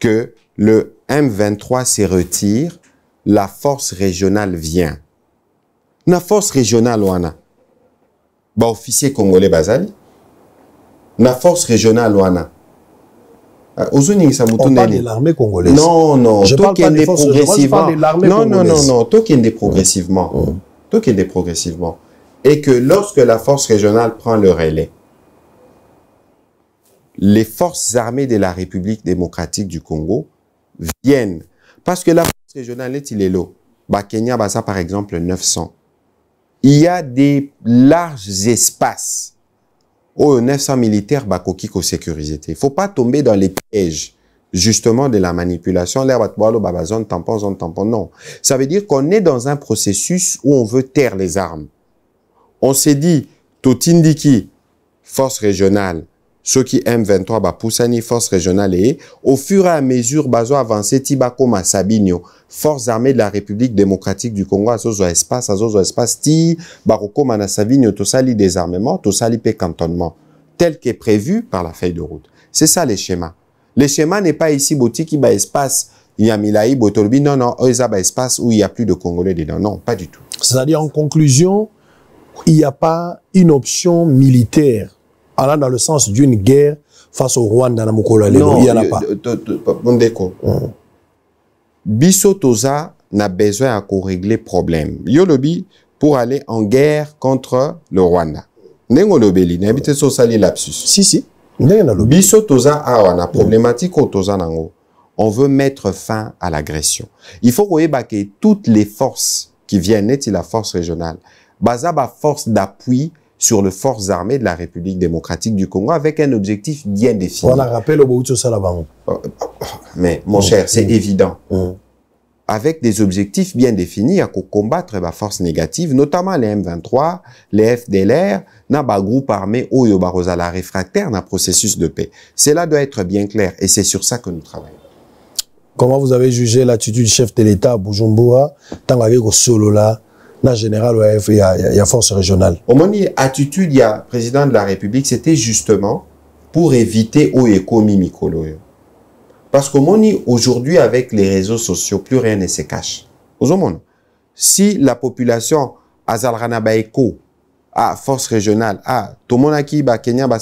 que le M23 se retire la force régionale vient na force régionale wana officier congolais Basali na force régionale euh, Non, non. Toi qui est né progressivement qui progressivement né progressivement et que lorsque la force régionale prend le relais les forces armées de la République démocratique du Congo viennent. Parce que la régional Bah Kenya bah, ça par exemple 900. Il y a des larges espaces où 900 militaires bakokiko sécurisés. Il faut pas tomber dans les pièges justement de la manipulation. L'air babazon bah, tampon zone tampon non. Ça veut dire qu'on est dans un processus où on veut taire les armes. On s'est dit Totindiki force régionale ceux qui M23 Poussani force régionale et, au fur et à mesure bazo avancer tibako bakóma force armée de la république démocratique du congo à espace azozwa espace ti bakokóma na to tosali désarmement tosali mpe cantonnement tel qu'est prévu par la feuille de route c'est ça les schémas Les schémas n'est pas ici botiki y a milai botolobi non non oyo eza espace où il y a plus de congolais dedans non pas du tout c'est-à-dire en conclusion il n'y a pas une option militaire allant dans le sens d'une guerre face au Rwanda na mokolo ya lelo il y en a euh, pas ndeko euh, mm. biso toza na besoin ya korégler problème yo lobi pour aller en guerre contre le Rwanda ndenge olobeli nayebi te so osali lapsus si si ndenge nalobi biso toza awa ah, na mm. problématique oyo toza nango on veut mettre fin à l'agression il faut koyeba ke toutes les forces qui viennent neti la force régionale baza baforce d'appui sur les forces armées de la République démocratique du Congo avec un objectif bien défini. On a rappelé au Boutou Salaban. Euh, mais mon mm. cher, c'est mm. évident. Mm. Avec des objectifs bien définis à combattre la eh ben, force négative, notamment les M23, les FDLR, naba groupe armé Oyo la réfractaire dans processus de paix. Cela doit être bien clair et c'est sur ça que nous travaillons. Comment vous avez jugé l'attitude du chef de l'État à Bujumbura, tant avec là. La général il y, a, force régionale. Au attitude, il président de la République, c'était justement pour éviter Oeko Mimikolo. Parce qu'au moins, aujourd'hui, avec les réseaux sociaux, plus rien ne se cache. monde, si la population Azalrana à force régionale, à Tomonaki, ba Kenya, ba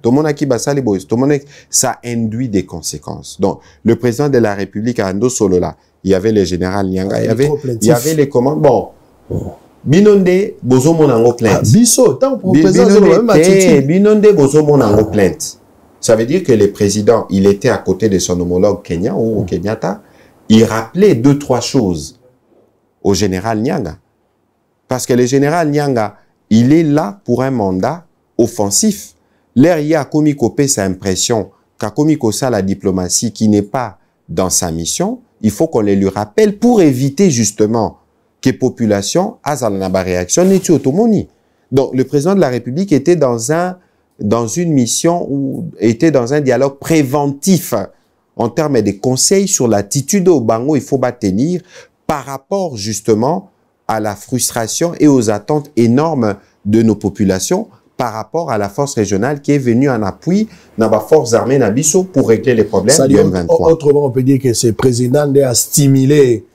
Tomonaki, ba Saliboy, Tomonaki, ça induit des conséquences. Donc, le président de la République, Ando Solola, il y avait le général Nyanga, il y ah, avait, il y avait les commandes. Bon, ça veut dire que le président il était à côté de son homologue kenyan ou ah. kenyatta il rappelait deux trois choses au général nyanga parce que le général nyanga il est là pour un mandat offensif l'air commis copé sa impression ça la diplomatie qui n'est pas dans sa mission il faut qu'on les lui rappelle pour éviter justement que population a ba réaction Donc le président de la République était dans un dans une mission ou était dans un dialogue préventif hein, en termes de conseils sur l'attitude au bango il faut tenir par rapport justement à la frustration et aux attentes énormes de nos populations par rapport à la force régionale qui est venue en appui dans la force armée Nabisso pour régler les problèmes du M23. Autrement, on peut dire que ce président a stimulé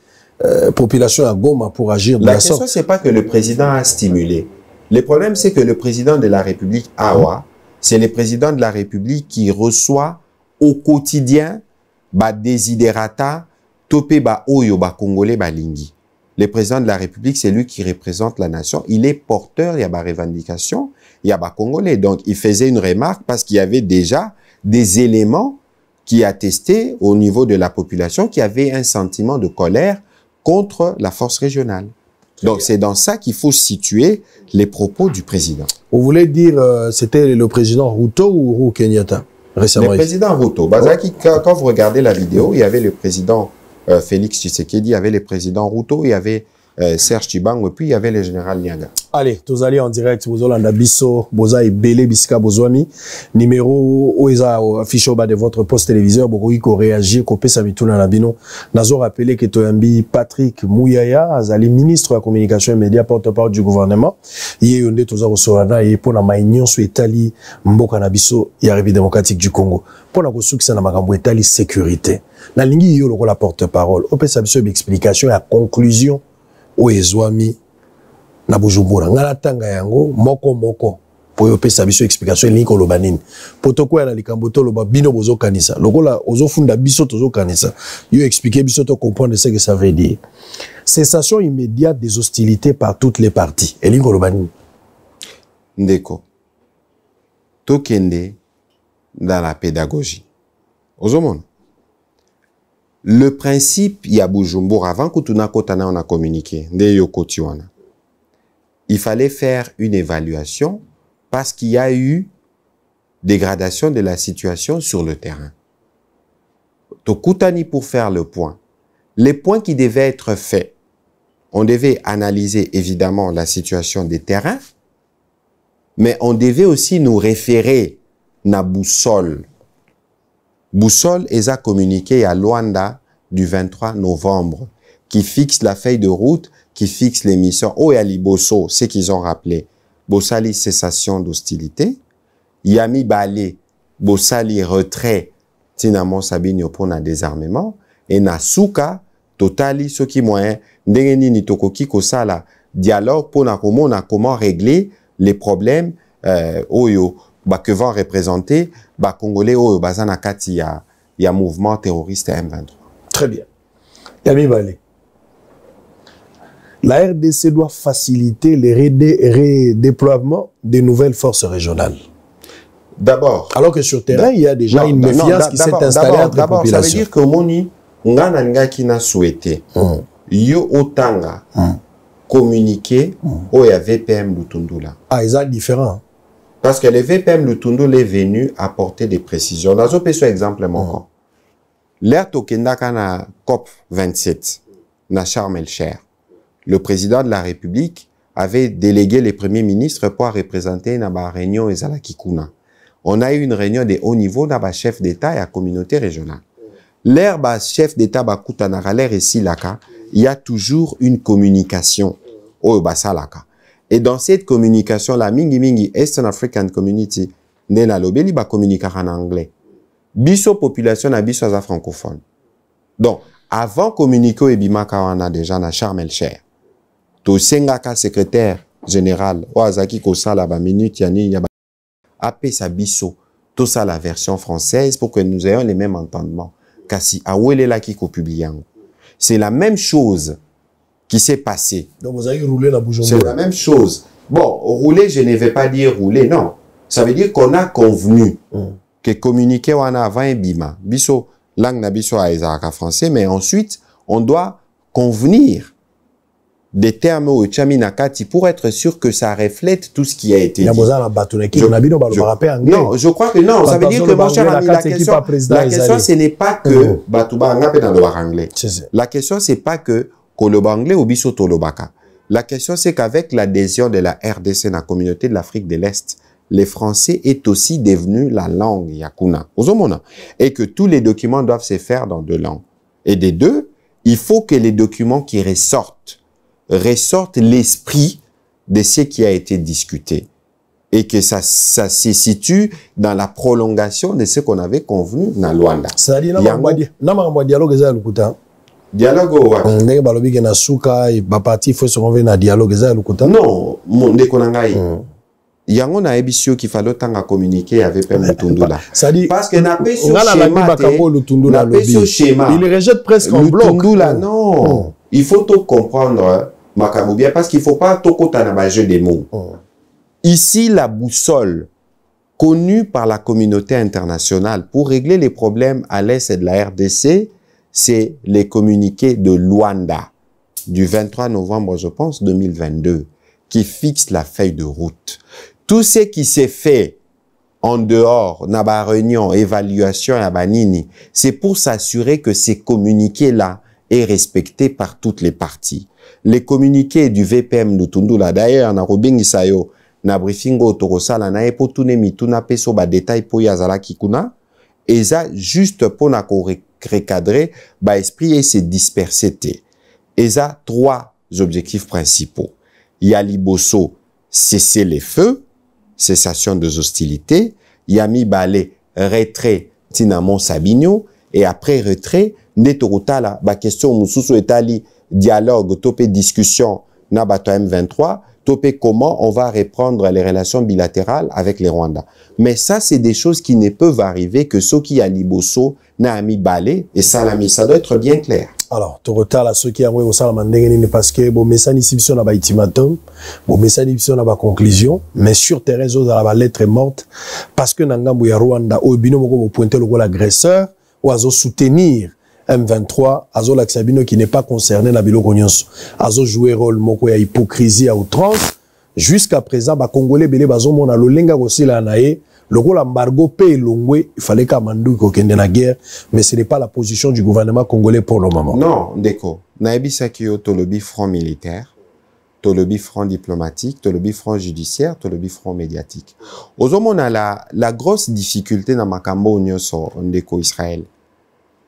euh, population à Goma pour agir de la, sorte. La question, c'est pas que le président a stimulé. Le problème, c'est que le président de la République, Awa, hein? c'est le président de la République qui reçoit au quotidien ba desiderata topé ba oyo ba congolais ba lingi. Le président de la République, c'est lui qui représente la nation. Il est porteur, il y a ba revendication, il y a ba congolais. Donc, il faisait une remarque parce qu'il y avait déjà des éléments qui attestaient au niveau de la population qui avait un sentiment de colère contre la force régionale. Donc c'est dans ça qu'il faut situer les propos du président. Vous voulez dire, euh, c'était le président Ruto ou Kenyatta récemment Le président Ruto. Oh. quand, quand, vous regardez la vidéo, il y avait le président euh, Félix Tshisekedi, il y avait le président Ruto, il y avait euh, Serge Tibang et puis il y avait le général Niaga. Allez, tous allez en direct, Bozolanda Bisso, Boza et Belé Biska Bozoami, numéro où Oeza affiché au bas de votre poste téléviseur, Boroui ko réagir, ko pesa mituna la bino. Nazo rappelé que Toyambi Patrick Mouyaya, Azali ministre de la communication et médias porte-parole du gouvernement, yé yonde toza kosolana, yé pour maignon sou etali mboka na biso arrive démocratique du Congo. Pour la Pona kosukisa na makambo etali sécurité. il Na lingi yo la porte-parole, opesa biso explication et conclusion oyo ezwami na bujumbura ngala tanga yango moko moko poyo oyo opesa biso explication elingi koloba nini mpo tokwya na likambo toloba bino bozokanisa lokola ozofunda biso kanisa yo expliquer biso comprendre ce que ça veut dire cessation immédiate des hostilités par toutes les parties elingi koloba nini ndeko tokende dans la pédagogie ozomona le principe ya avant Kutuna on a communiqué, il fallait faire une évaluation parce qu'il y a eu dégradation de la situation sur le terrain. Tokutani pour faire le point. Les points qui devaient être faits, on devait analyser évidemment la situation des terrains, mais on devait aussi nous référer na boussole Boussole eza communiqué à Luanda du 23 novembre, qui fixe la feuille de route, qui fixe les missions. Oh, et Ali Bosso, ce qu'ils ont rappelé. Bossali, cessation d'hostilité. Yami Balé, Bossali, retrait. Tinamon Sabine pour un désarmement. Et Nasuka, Totali, ce qui moyen. Ndengeni Nitokoki Kosala, dialogue pour na comment régler les problèmes, euh, Oyo. que vont représenter bakongolais congolais au na kati ya, ya mouvement terroriste M23. Très bien. Yami Balé. La RDC doit faciliter le redéploiement des nouvelles forces régionales. D'abord. Alors que sur terrain, il y a déjà une méfiance qui s'est installée entre les populations. Ça veut dire que Moni, ngana qui na souhaité, mm. yo otanga mm. communiquer hmm. au VPM Lutundula. Ah, ils sont différents. Parce que le VPM Lutundu est venu apporter des précisions. Dans un exemple, moko. Mm. L'air tokenda kana COP 27, na Sharm el Cher. Le président de la République avait délégué les premiers ministres pour représenter na ba réunion ezala kikuna. On a eu une réunion de haut niveau na ba chef d'État et la communauté régionale. L'air ba chef d'État ba kutanara l'air ici laka, il y a toujours une communication. Oh ba salaka. Et dans cette communication-là, mingi mingi, Eastern African Community, nde nalobeli bakommunikaka na anglais biso population na biso aza francophone donc avant communiqué oyo ebimaka wana deja na charme elcher tosengaka secrétaire général oyo azalaki kosala baminute ya nini ya ba... apesa biso tosala version française pour que nous ayons le même entendement kasi awelelaki kopublie yango c'est la même chose qui s'est passé. Donc vous avez roulé la C'est la même chose. Bon, rouler, je ne vais pas dire rouler, non. Ça veut dire qu'on a convenu hum. que communiquer on a avant un bima. Biso, langue na biso à français, mais ensuite, on doit convenir des termes au Chaminakati pour être sûr que ça reflète tout ce qui a été dit. non, je crois que non. Ça veut dire que mon cher ami, la question, la question ce n'est pas que hum. Batouba anglais. La question, c'est pas que la question, c'est qu'avec l'adhésion de la RDC la communauté de l'Afrique de l'Est, les français est aussi devenu la langue yakuna, et que tous les documents doivent se faire dans deux langues. Et des deux, il faut que les documents qui ressortent, ressortent l'esprit de ce qui a été discuté et que ça, ça se situe dans la prolongation de ce qu'on avait convenu dans Luanda. dialogue oyo ndenge balobi ke na suka e, baparti fo esongo mpe na dialogue eza ya lokuta non ndeko na ngai hmm. yango nayebisi yo kifali otanga communiqué ave mpe eh, lutundula parce que napesi yo schemalitundula non il faut to comprendre makambo bien parce qu'il faut pas tokota na bajeu de mots hmm. ici la boussole connue par la communauté internationale pour régler les problèmes à l'est de la rdc c'est les communiqués de Luanda du 23 novembre, je pense, 2022, qui fixent la feuille de route. Tout ce qui s'est fait en dehors, Naba réunion, évaluation, Nabanini, c'est pour s'assurer que ces communiqués-là est respecté par toutes les parties. Les communiqués du VPM de Tundula, d'ailleurs, na Isayo, na briefing na epo mituna peso ba détail po yazala kikuna, eza juste pour na recadrer, ba esprit se disperser te. Eza trois objectifs principaux. Ya liboso, cesser les feux, cessation des hostilités, ya mi balé, retrait tinamon Sabino, et après retrait, nde tokotala ba question mususu etali dialogue tope discussion na bato M23 Topé comment on va reprendre les relations bilatérales avec les Rwandais. Mais ça, c'est des choses qui ne peuvent arriver que ceux qui a Liboso, Naami Balé et Salami. Ça doit être bien clair. Alors, tu retard à ceux qui ont au salamandé parce que bon, mais ça n'est pas un ultimatum, bon, mais ça n'est pas une conclusion, mais sur tes réseaux, la lettre morte parce que a Rwanda, au oh, bino, vous pointer le rôle agresseur, ou à soutenir M23 Azo bino qui n'est pas concerné na a Azo joué rôle moko ya hypocrisie à outrance jusqu'à présent Congolais, bakongole ebele le lolenga kosila na le lokola embargo mpe Il fallait ka manduki kende la guerre mais ce n'est pas la position du gouvernement congolais pour le moment non ndeko nayebisaki Sakio, tolobi front militaire tolobi front diplomatique tolobi front judiciaire tolobi front médiatique a la, la grosse difficulté na makambo on ndeko israël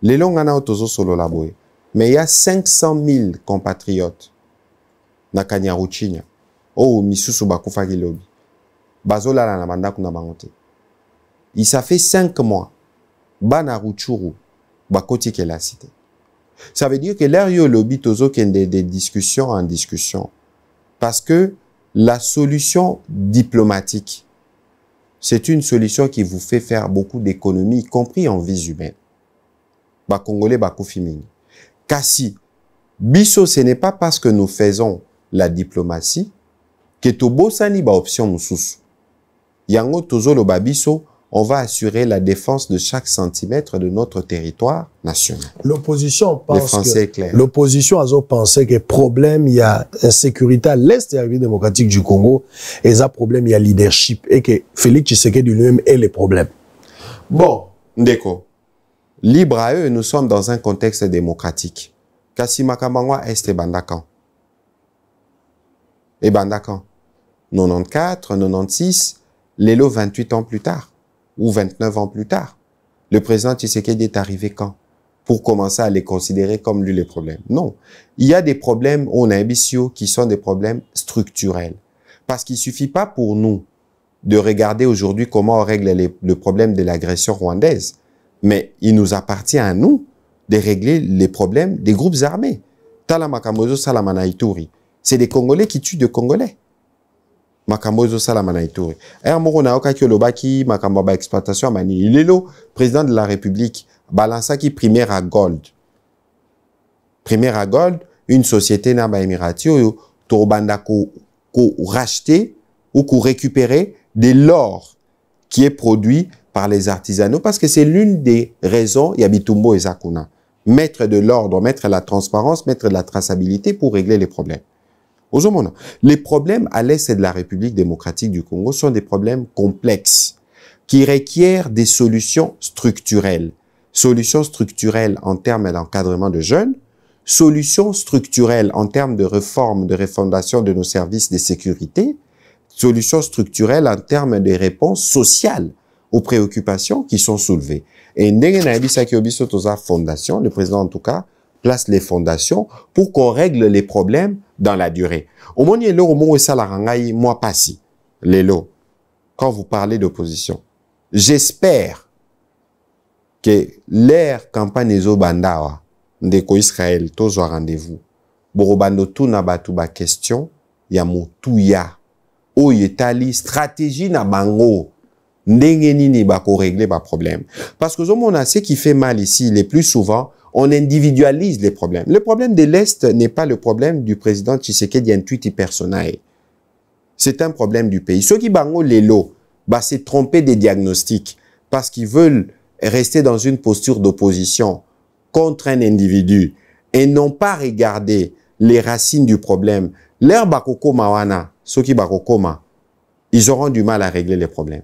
lelo ngai na oyo tozosolola boye me ya 500 000 compatriote na kanyaruchinya oyo misusu bakufaki lobi bazolala na bandako na bango te isa fait 5 mois bana ruchuru bakoti kelasi te ça veut dire que l'air yo lobi tozokende de discussion en discussion parce que la solution diplomatique c'est une solution qui vous fait faire beaucoup d'économies y compris en vies humaines bakongole bakufi mingi kasi biso ce n'est pas parce que nous faisons la diplomatie ke tobosani baoption mosusu yango tozoloba biso on va assurer la défense de chaque centimètre de notre territoire national. L'opposition pense que l'opposition a pensé que problème il y a insécurité à l'est de la République démocratique du Congo et ça problème il y a leadership et que Félix Tshisekedi lui-même est le problème. Bon, ndeko Libre à eux, nous sommes dans un contexte démocratique. Kassima est est Bandakan. Et Bandakan. 94, 96, l'élo 28 ans plus tard, ou 29 ans plus tard. Le président Tshisekedi est arrivé quand Pour commencer à les considérer comme lui les problèmes. Non. Il y a des problèmes, on a qui sont des problèmes structurels. Parce qu'il suffit pas pour nous de regarder aujourd'hui comment on règle le problème de l'agression rwandaise. Mais il nous appartient à nous de régler les problèmes des groupes armés. Tala Makamozo Salamana Ituri. C'est des Congolais qui tuent des Congolais. Makamozo Salamana eh, ma na ituri ere exploitation nayokaki olobaki makambo président de la république qui primaire à gold primaire à gold une société na Emirati, ou tobanda pour racheter ou récupérer de l'or qui est produit par les artisanaux parce que c'est l'une des raisons, Yabitumbo et Zakuna, mettre de l'ordre, mettre la transparence, mettre de la traçabilité pour régler les problèmes. les problèmes à l'est de la République démocratique du Congo sont des problèmes complexes qui requièrent des solutions structurelles. Solutions structurelles en termes d'encadrement de jeunes, solutions structurelles en termes de réforme, de réfondation de nos services de sécurité, solutions structurelles en termes de réponses sociales, aux préoccupations qui sont soulevées. Et Fondation, le président en tout cas, place les fondations pour qu'on règle les problèmes dans la durée. Au moins, moi si, lélo, quand vous parlez d'opposition, j'espère que l'ère campagne bandawa, ndeko Israël, tozo rendez-vous, borobando tuna tout ba question, ya motuya, oyetali oh, stratégie na bango, ndenge nini régler ba problème parce que zomona ce qui fait mal ici le plus souvent on individualise les problèmes le problème de l'est n'est pas le problème du président Tshisekedi tweet personae c'est un problème du pays ceux qui bango les bah c'est tromper des diagnostics parce qu'ils veulent rester dans une posture d'opposition contre un individu et n'ont pas regardé les racines du problème. L'air bakokoma wana, ceux qui ils auront du mal à régler les problèmes.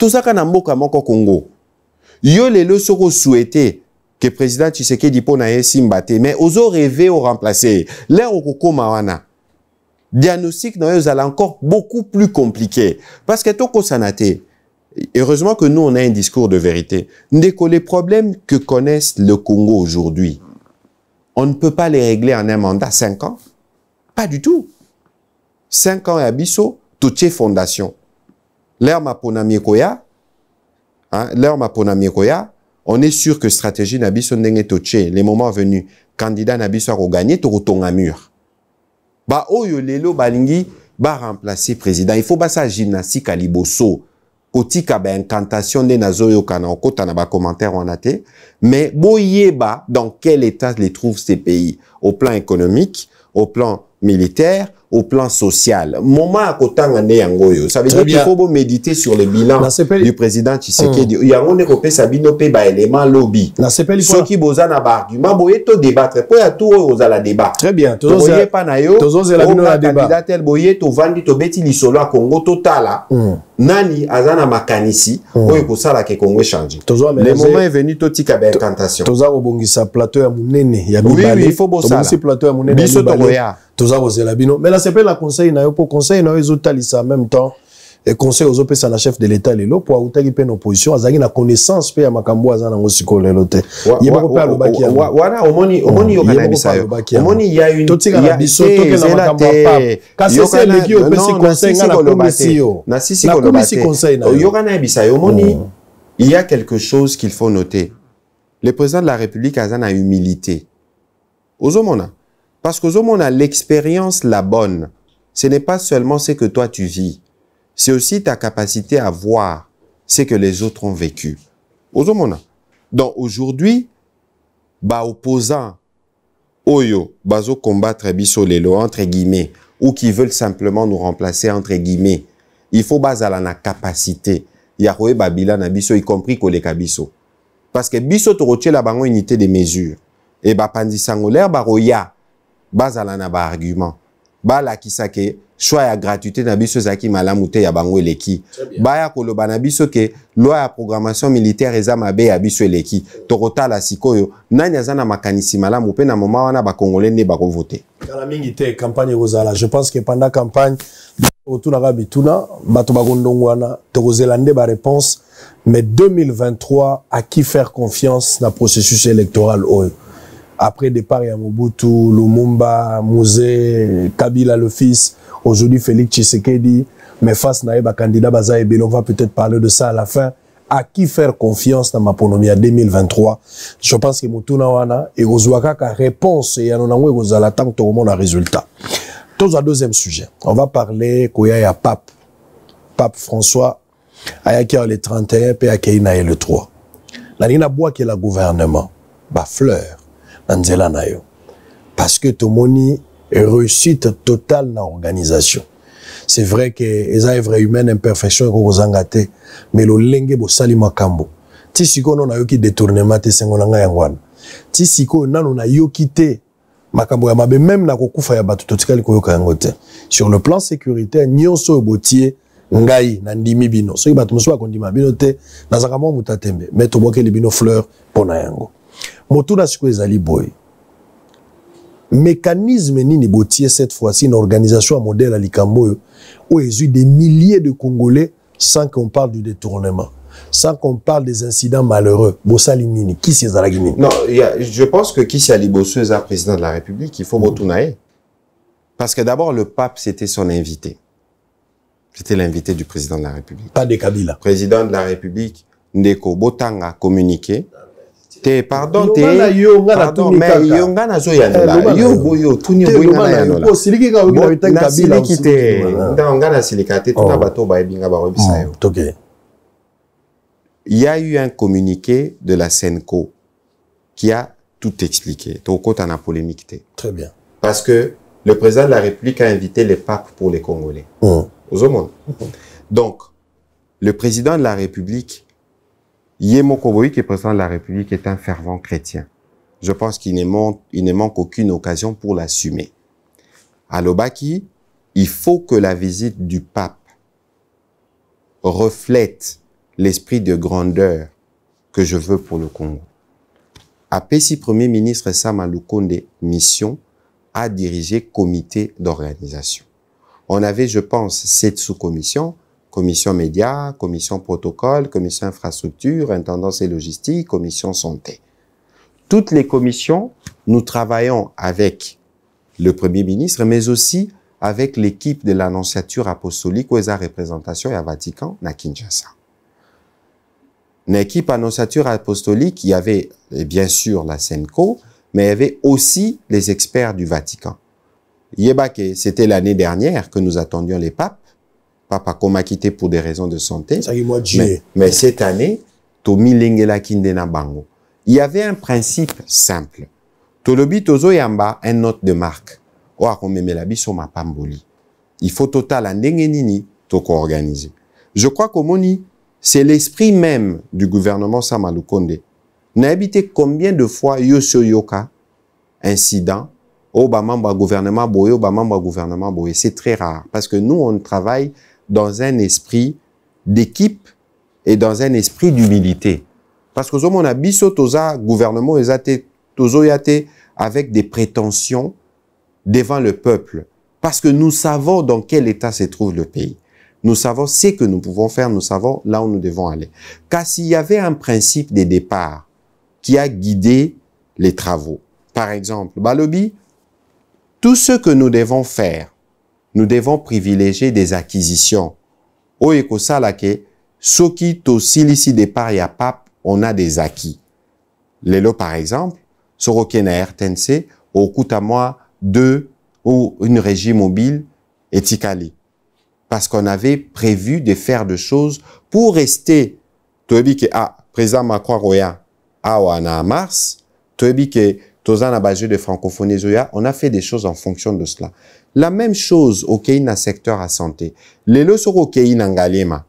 tozaka na mboka moko Congo yo lelo soko souhaiter que président Tshisekedi mpo na ye mais ozo rêver au remplacer l'air koko mawana. diagnostic na yo encore beaucoup plus compliqué parce que toko sanate. heureusement que nous on a un discours de vérité que les problèmes que connaissent le Congo aujourd'hui on ne peut pas les régler en un mandat 5 ans pas du tout 5 ans et abisso toute fondation L'air maponami ekoya, l'air maponami ekoya, on est sûr que stratégie nabiso ndenge toche, les moments venus, candidat nabiso ako gagné, tokotonga mur. Ba oyo lelo balingi, ba remplacer président. Il faut basa gymnastique à liboso. kotika ba incantation nde nazoyokana okotana bacommentaire wana te mais boyeba dans quel état les trouve ces pays au plan économique au plan militaire au plan social. Moment à côté yango Ça veut dire qu'il faut méditer sur le bilan du président Tshisekedi. Il y a un européen sabino pe ba élément lobby. Ceux qui bosa na ba argument boyé to débattre. Pour à tout aux la débat. Très bien. Tous boyé pas na yo. Tous la bino la débat. Candidat tel boyé to vandi to beti lisolo Congo totala. Hmm. Nani azana makanisi hmm. oyo ko sala ke Congo change Le moment est venu to tika ba incantation. Toza obongisa plateau ya munene ya mibale. Oui, il faut bosa. Plateau ya munene. Biso to mais là bino pas le conseil na pas conseil na de ça. en même temps le conseil à la chef de l'état Pour opposition a connaissance Il y a une Il y a une il y a une Il y a une Il conseil conseil na mm. il y a quelque chose qu'il faut noter le président de la république y a humilité hommes Parce qu'on a l'expérience la bonne, ce n'est pas seulement ce que toi tu vis, c'est aussi ta capacité à voir ce que les autres ont vécu. Ozomona. Donc aujourd'hui, bah opposant oyo bazo combattre biso lelo entre guillemets ou qui veulent simplement nous remplacer entre guillemets. Il faut bazala na capacité ya koyeba bilana biso y compris koleka biso. Parce que biso tokotiela bango unité de mesure. Et ba pandisango lerba roya basala na ba argument balakisa ke choix ya gratuité na biso zaki malamu ya bango eleki ya koloba na biso ke loi ya programmation militaire eza mabe ya biso eleki tokotala sikoyo nani aza na makanisi malamu na moma wana bakongole nde bakovote kala mingi te campagne ekozala je pense que pendant campagne otunaka bituna bato bakondongwana tokozela b'a réponse. mais 2023 à qui faire confiance na processus électoral oyo après départ, il y a Mobutu, Lumumba, Mouzé, Kabila le fils, aujourd'hui Félix Tshisekedi. Mais face à un candidat Baza on va peut-être parler de ça à la fin. À qui faire confiance dans ma à 2023 Je pense que Wana et Ozuakaka réponse et Yanonangwe Gozala tant que tout le résultat. Tous à deuxième sujet. On va parler Koya ya Pape. Pape François, a le 31 et a le 3. La n'a Bois qui est le gouvernement, bah fleur. Anzela nzela na yo parce que tomoni réussite totale na organisation c'est vrai que eza œuvre humaine imperfection ekokozanga te mais lolenge bosali makambo ti n'a nano ki détournement te sengo na ngai yango wana makambo ya mabe même na kokufa ya bato totikali koyoka yango sur le plan sécuritaire nyonso botier ngai ngai nandimi bino soki bato mosusu bakondima bino te nazalaka mwa motatembe me tobwakeli bino fleur mpo yango motuna sikoyo ezali Boy. mécanisme nini botie cette fois-ci une organisation à modèle à likamboyo où ils des milliers de Congolais sans qu'on parle du détournement, sans qu'on parle des incidents malheureux. Bossali nini, qui c'est Zalagini Non, je pense que qui c'est Ali président de la République, il faut mm-hmm. Motunae. Parce que d'abord, le pape, c'était son invité. C'était l'invité du président de la République. Pas de Kabila. Président de la République, Ndeko Botanga a communiqué pardon Il y a eu un communiqué de la SENCO qui a tout expliqué. Donc, on a polémique. Très bien. Parce que le président de la République a invité les papes pour les Congolais. Mmh. Donc, le président de la République Yemo Koboï, qui est président de la République, est un fervent chrétien. Je pense qu'il ne manque, aucune occasion pour l'assumer. À Lobaki, il faut que la visite du pape reflète l'esprit de grandeur que je veux pour le Congo. APC Premier ministre Sam mission, a dirigé comité d'organisation. On avait, je pense, cette sous-commission commission médias, commission protocole, commission infrastructure, intendance et logistique, commission santé. Toutes les commissions, nous travaillons avec le Premier ministre, mais aussi avec l'équipe de l'annonciature apostolique aux représentation et à Vatican, à Kinshasa. L'équipe annonciature apostolique, il y avait bien sûr la SENCO, mais il y avait aussi les experts du Vatican. Yebake, c'était l'année dernière que nous attendions les papes, papa m'a quitté pour des raisons de santé. Ça y est, moi, Mais, mais, cette année, Tomi Lengela Kindena Bango. Il y avait un principe simple. Tolobi Tozo Yamba, un note de marque. Oh, ah, biso pamboli. Il faut total à Ndengenini, toko organiser. Je crois qu'au Moni, c'est l'esprit même du gouvernement Samalukonde. N'a habité combien de fois Yosio Yoka, incident, Obama, gouvernement Boye, Obama, gouvernement C'est très rare parce que nous, on travaille dans un esprit d'équipe et dans un esprit d'humilité. Parce que on a mis au gouvernement avec des prétentions devant le peuple. Parce que nous savons dans quel état se trouve le pays. Nous savons ce que nous pouvons faire, nous savons là où nous devons aller. Car s'il y avait un principe de départ qui a guidé les travaux, par exemple, Balobi, tout ce que nous devons faire nous devons privilégier des acquisitions. Au ekosalake, soki des départ ya pape, on a des acquis. Lelo, par exemple, à RTNC, au coût à moi deux ou une régie mobile ticali Parce qu'on avait prévu de faire des choses pour rester. Toebi que, ah, président Macron Roya, ah, on a mars. Toebi que, Tozan Abajé de francophonie Zoya, on a fait des choses en fonction de cela. La même chose au Kenya secteur à santé. Les leçons au Ngalema,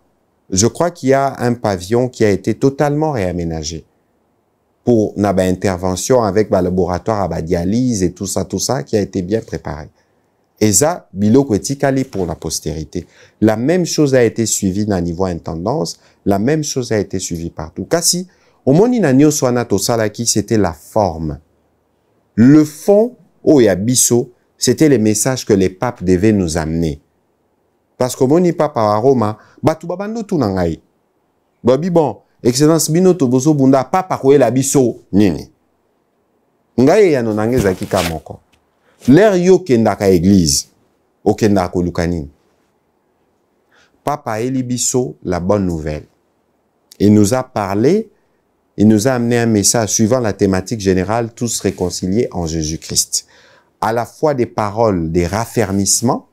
je crois qu'il y a un pavillon qui a été totalement réaménagé pour une ben, intervention avec ben, le laboratoire à dialyse et tout ça, tout ça qui a été bien préparé. Et ça, bilo pour la postérité. La même chose a été suivie dans niveau intendance, la même chose a été suivie partout. Kasi, au moni c'était la forme. Le fond, oh ya biso, c'était les messages que les papes devaient nous amener. Parce que mon papa à Roma, batu tunangai babibon Babi bon, excellence bino to bunda papa koe la biso nini. Ngai ya no nange zaki kamoko. L'air yo kenda ka église, okenda ko kanin. Papa eli biso la bonne nouvelle. Il nous a parlé, il nous a amené un message suivant la thématique générale tous réconciliés en Jésus-Christ à la fois des paroles, des raffermissements,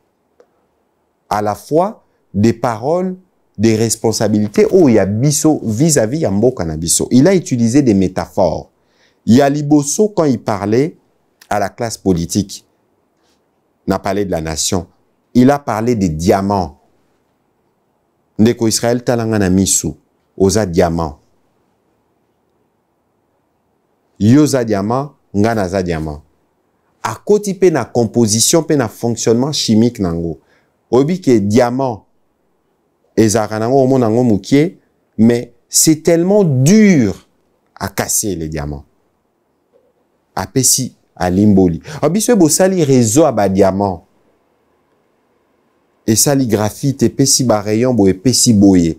à la fois des paroles, des responsabilités. Oh, il y a Bisso vis-à-vis Yambo Kanabiso. Il a utilisé des métaphores. Il y a quand il parlait à la classe politique, n'a parlé de la nation. Il a parlé des diamants. Ndeko Israël talanganamisu, osa diamant. Yosa diamant, ngana diamant. akoti mpe na composition mpe na fonctionnement chimique na yango oyebi ke diamant ezalaka nango omona yango mokie mais c'est tellement dur akasi ele diamant apesi alimboli biso ebosali réseau ya badiamant esali graphite epesi barayon boye epesi boye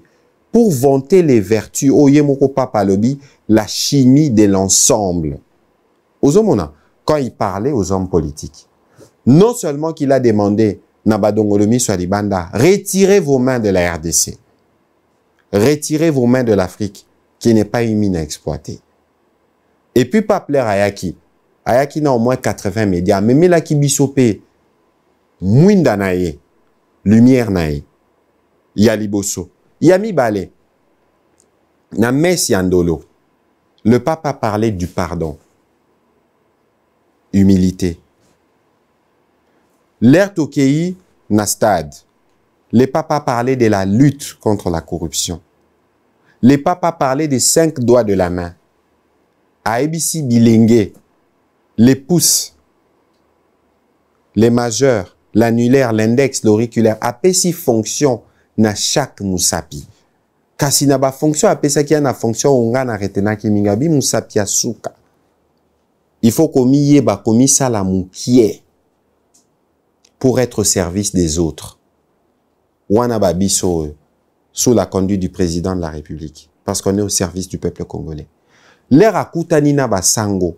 pour vanter les vertus oyo ye moko papa alobi la chimie de l'ensemble ozomona quand il parlait aux hommes politiques. Non seulement qu'il a demandé Nabadongolomi Swalibanda, retirez vos mains de la RDC, retirez vos mains de l'Afrique, qui n'est pas une mine à exploiter. Et puis pas plaire à Yaki. Ayaki n'a au moins 80 médias. Mais Melaki Bisopé, Mwinda Lumière Nae, Yaliboso, Yami Balé, Namessi Andolo. Le papa parlait du pardon humilité. L'Ertokei Nastad, les papas parlaient de la lutte contre la corruption. Les papas parlaient des cinq doigts de la main. Aébissi Bilingue, les pouces, les majeurs, l'annulaire, l'index, l'auriculaire, apesi fonction na chaque musapi. Kasi na ba fonction apesa ki na fonction onga na retenaki mingabi musapi asuka. Il faut qu'on yeba, ça pour être au service des autres. Wanababiso, sous la conduite du président de la République, parce qu'on est au service du peuple congolais. L'air kutanina basango,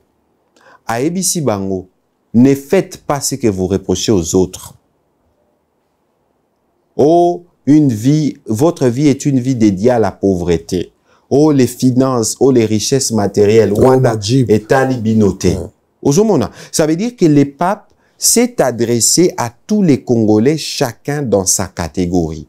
à ebisi bango, ne faites pas ce que vous reprochez aux autres. Oh, une vie, votre vie est une vie dédiée à la pauvreté oh les finances, oh les richesses matérielles, Rwanda est alibinoté. ça veut dire que le pape s'est adressé à tous les Congolais, chacun dans sa catégorie.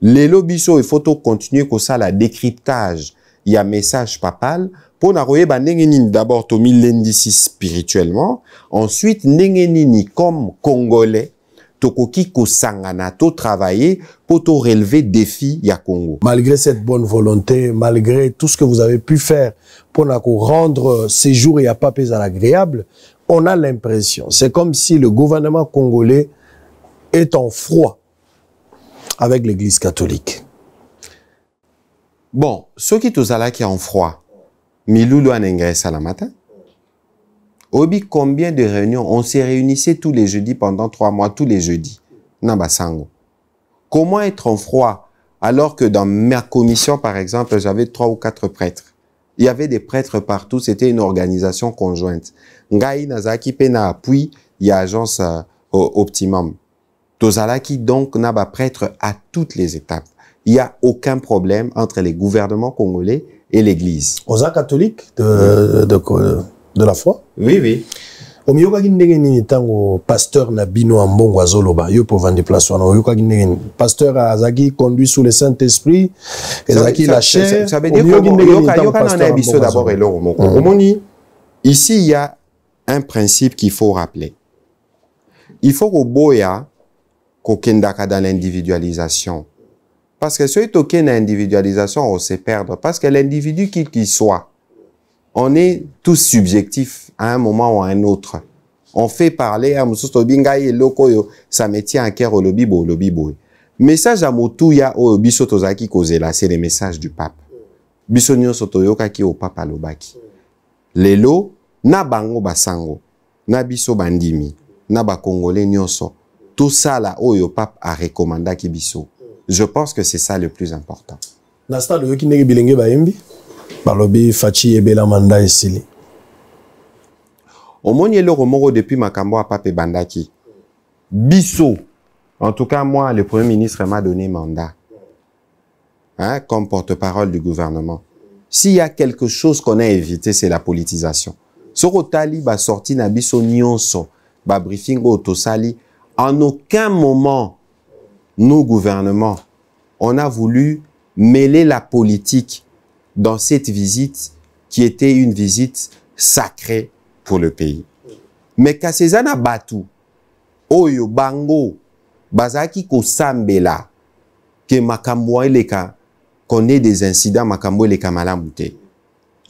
Les lobbies, il faut continuer comme ça, la décryptage. Il y a message papal. Pour bah, d'abord, l'indice spirituellement. Ensuite, nengenini comme Congolais, tokoki Sanganato travailler pour relever défi ya Congo. Malgré cette bonne volonté, malgré tout ce que vous avez pu faire pour rendre ces jours et à à agréable, on a l'impression, c'est comme si le gouvernement congolais est en froid avec l'église catholique. Bon, ceux qui là en froid, Milou à la matin Obi, combien de réunions On s'est réunissait tous les jeudis pendant trois mois, tous les jeudis. Nabasango. Comment être en froid alors que dans ma commission, par exemple, j'avais trois ou quatre prêtres. Il y avait des prêtres partout, c'était une organisation conjointe. Ngaï Nazaki Pena Appui, il y a agence euh, Optimum. Tozalaki donc Naba prêtre à toutes les étapes. Il n'y a aucun problème entre les gouvernements congolais et l'Église. Aux catholique de, de la foi oui oui au omiyokaki ndenge nini ntango pasteur na bino ya mbongo azoloba yo mpo déplacer place a oyokaki ndenge nini pasteur été conduit sous le saint esprit ezalaki la chaireyoka na biso d'abord eloko moko mhm. omoni ici il y a un principe qu'il faut rappeler il faut qu'au kokendaka dans l'individualisation parce que soki tokei na individualisation on sait perdre parce que l'individu qui qu'il soit on est tous subjectifs à un moment ou à un autre. On fait parler à Moussous Tobinga et Lokoyo, ça me tient à cœur au lobby, au lobby, Message à Moutouya, au oh, Bisso Tozaki Kozela, c'est le message du pape. Bisso Nyon Sotoyoka qui au papa Lobaki. Lelo, na bango basango, na biso bandimi, na ba congolais nyonso. Tout ça là, oyo pape a recommandé qui biso. Je pense que c'est ça le plus important. Na stade, yo qui n'est bilenge ba yembi? balobi faci ebela manda esili omoni eloko moko depuis makambo apapa ebandaki biso en tout cas moi le premier ministre m'a donné mandat hein, comme porte-parole du gouvernement s'il y a quelque chose qu'on a évité c'est la politisation soko otali basorti na biso nyonso babriefing oyo tosali en aucun moment nos gouvernements on a voulu mêler la politique dans cette visite qui était une visite sacrée pour le pays. Mais Kasezana Batu, Oyo Bango, Bazaki Kosambela, que makambo eleka connaît des incidents makambo eleka malamu te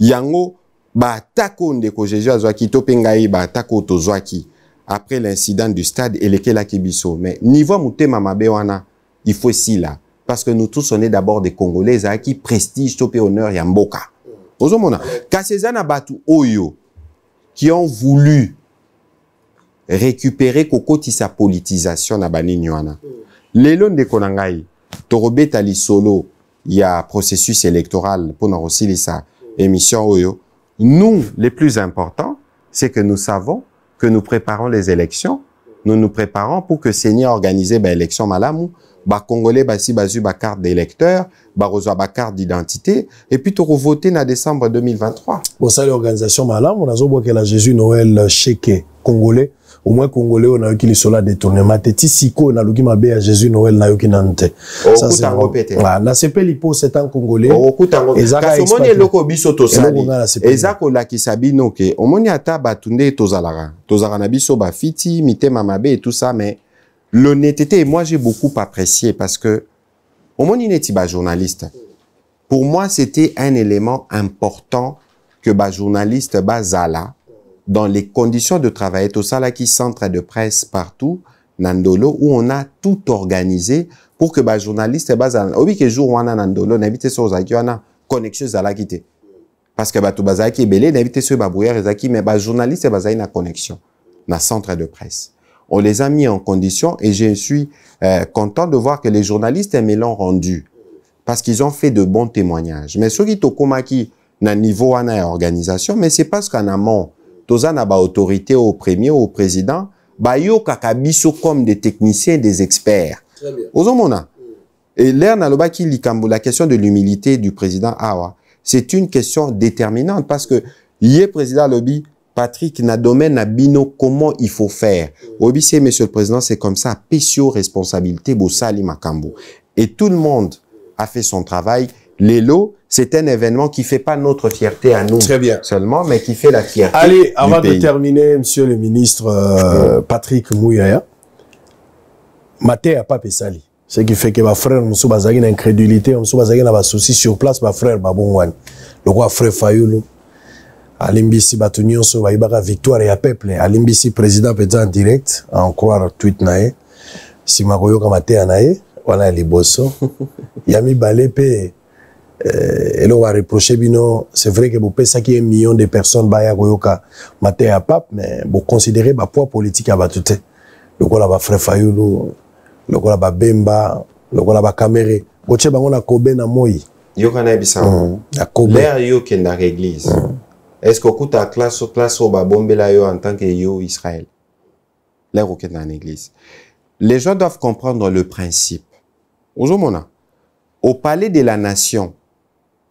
yango baatake oyo ndeko jésus azwaki to mpe ngai baatake oyo tozwaki après l'incident du stade elekelaki biso me niveau ya motema mabe wana ifo esila parce que nous tous on est d'abord des congolais ezalaki prestige to mpe honneur ya mboka ozomona kasi eza na bato oyo qui ont voulu récupérer kokotisa politisation na banini wana lelo ndeko na ngai tokobeta lisolo ya processus électoral mpona kosilisa émission oyo nous les plus importants c'est que nous savons que nous préparons les élections nous nous préparons pour que seigneur organise baélection malamu bakongole basi bazu ba carte d'électeur bakozwa ba carte d'identité et puis tokovote na décembre 2023 bosali organisation malamu la jésus noël euh, cheke congolais au moins congolais oyo nayoki lisolo ya détournement te ti sikoyo naloki mabe ya jésus noël nayoki nanu te nasepeli mposa etan congolaisomoni eloko biso tosali eza kolakisa bino ke omoni ata to nde to tozalaka na biso fiti mitema mabe ça mais L'honnêteté, moi j'ai beaucoup apprécié parce que, au moins, il n'était pas journaliste. Pour moi, c'était un élément important que le journaliste là dans les conditions de travail, tout ça là qui centre de presse partout, Nandolo, où on a tout organisé pour que le journaliste Bazala, oui, que jour où on a Nandolo, n'invite sur Zaki, on a connexion Zala qui Parce que bas tout Bazaki est belé, n'invite sur Babouyer Zaki, mais bas journaliste a une connexion, na centre de presse on les a mis en condition et je suis euh, content de voir que les journalistes me l'ont rendu parce qu'ils ont fait de bons témoignages. Mais ceux qui tokomaki na niveau à organisation, mais c'est parce qu'en amont, toza na pas autorité au premier au président, ba yokaka comme des techniciens, des experts. Ozomona. Et l'air na qui a la question de l'humilité du président Awa, c'est une question déterminante parce que est président lobby Patrick na bino comment il faut faire Obissé, Monsieur le Président, c'est comme ça, pécio responsabilité, Bossali Makambo. Et tout le monde a fait son travail. L'élo, c'est un événement qui fait pas notre fierté à nous seulement, mais qui fait la fierté. Allez, avant de terminer, Monsieur le Ministre euh, Patrick Mouyaya, Maté a pas Pessali. Ce qui fait que ma frère, Moussou Bazagi, n'a incrédulité, Moussou n'a pas souci sur place, ma frère, Le roi frère Fayoulou. alimbisi bato nyonso bayebaka victoire ya peuple alimbisi président mpenza en direct en croire tweet na ye nsima koyoka mateya na ye wana ya liboso (laughs) eh, ya mibale mpe euh, eloko bareproche bino c'est vrai ke bopesaki un million de personnes baya koyoka mateya ya pape mais boconsidere bapoids politique ya bato te lokola bafrère fayulu lokola babemba lokola bakamere botie bango na kobe na moi yoka nayebisa mm. akobelere yo okendaka église mm. est-ce ta classe classe au yo en tant que Israël l'air dans l'église les gens doivent comprendre le principe aujourd'hui au palais de la nation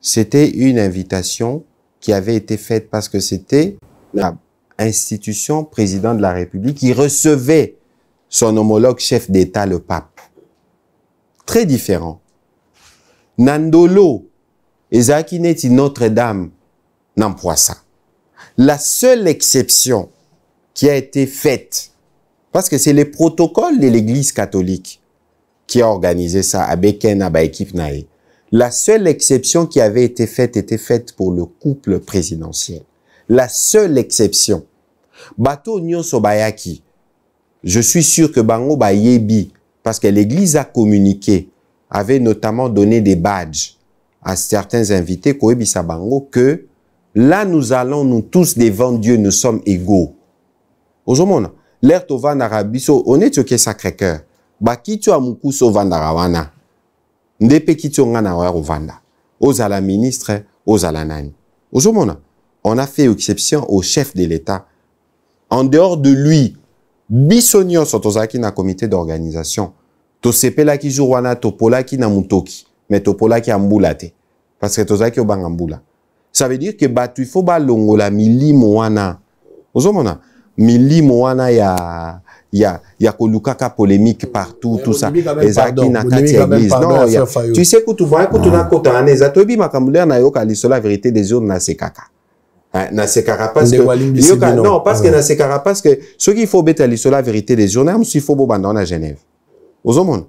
c'était une invitation qui avait été faite parce que c'était l'institution institution président de la République qui recevait son homologue chef d'État, le pape. Très différent. Nandolo, Isaac Notre-Dame, ça. La seule exception qui a été faite, parce que c'est les protocoles de l'Église catholique qui a organisé ça, à Beken, à Baekip La seule exception qui avait été faite était faite pour le couple présidentiel. La seule exception. Bato Nyonso Je suis sûr que Bango Bayebi, parce que l'Église a communiqué, avait notamment donné des badges à certains invités, Sa Bango, que Là, nous allons, nous tous, devant Dieu, nous sommes égaux. Aujourd'hui, l'air tova narabiso, on est au sacré cœur. Bah, qui tu amuku so vandarawana. Ndepe qui tu ngana wa vanda. Ozala ministre, ozala nani. Aujourd'hui, on a fait exception au chef de l'État. En dehors de lui, bisonio sotozaki na comité d'organisation. tosepela ki jour topolaki na mutoki me topolaki ambula te parce que tozalaki obanga ça veut dire que bato ifo balongola milimo wana ozomona milimo wana ya ya, ya kolukaka polémique partout tout ça ezalaki na kati ya église non ya, tu sais kutu voye kutu ah. nakota wana eza toyebi makambo lere nayoka lisolo ya vérité des urnes nasekaka nasekaka parceyoka non parce que ah. nasekaka parce que soki ifo obeta lisolo ya vérité des urnes ya mosusu ifo bobanda wana genève ozomona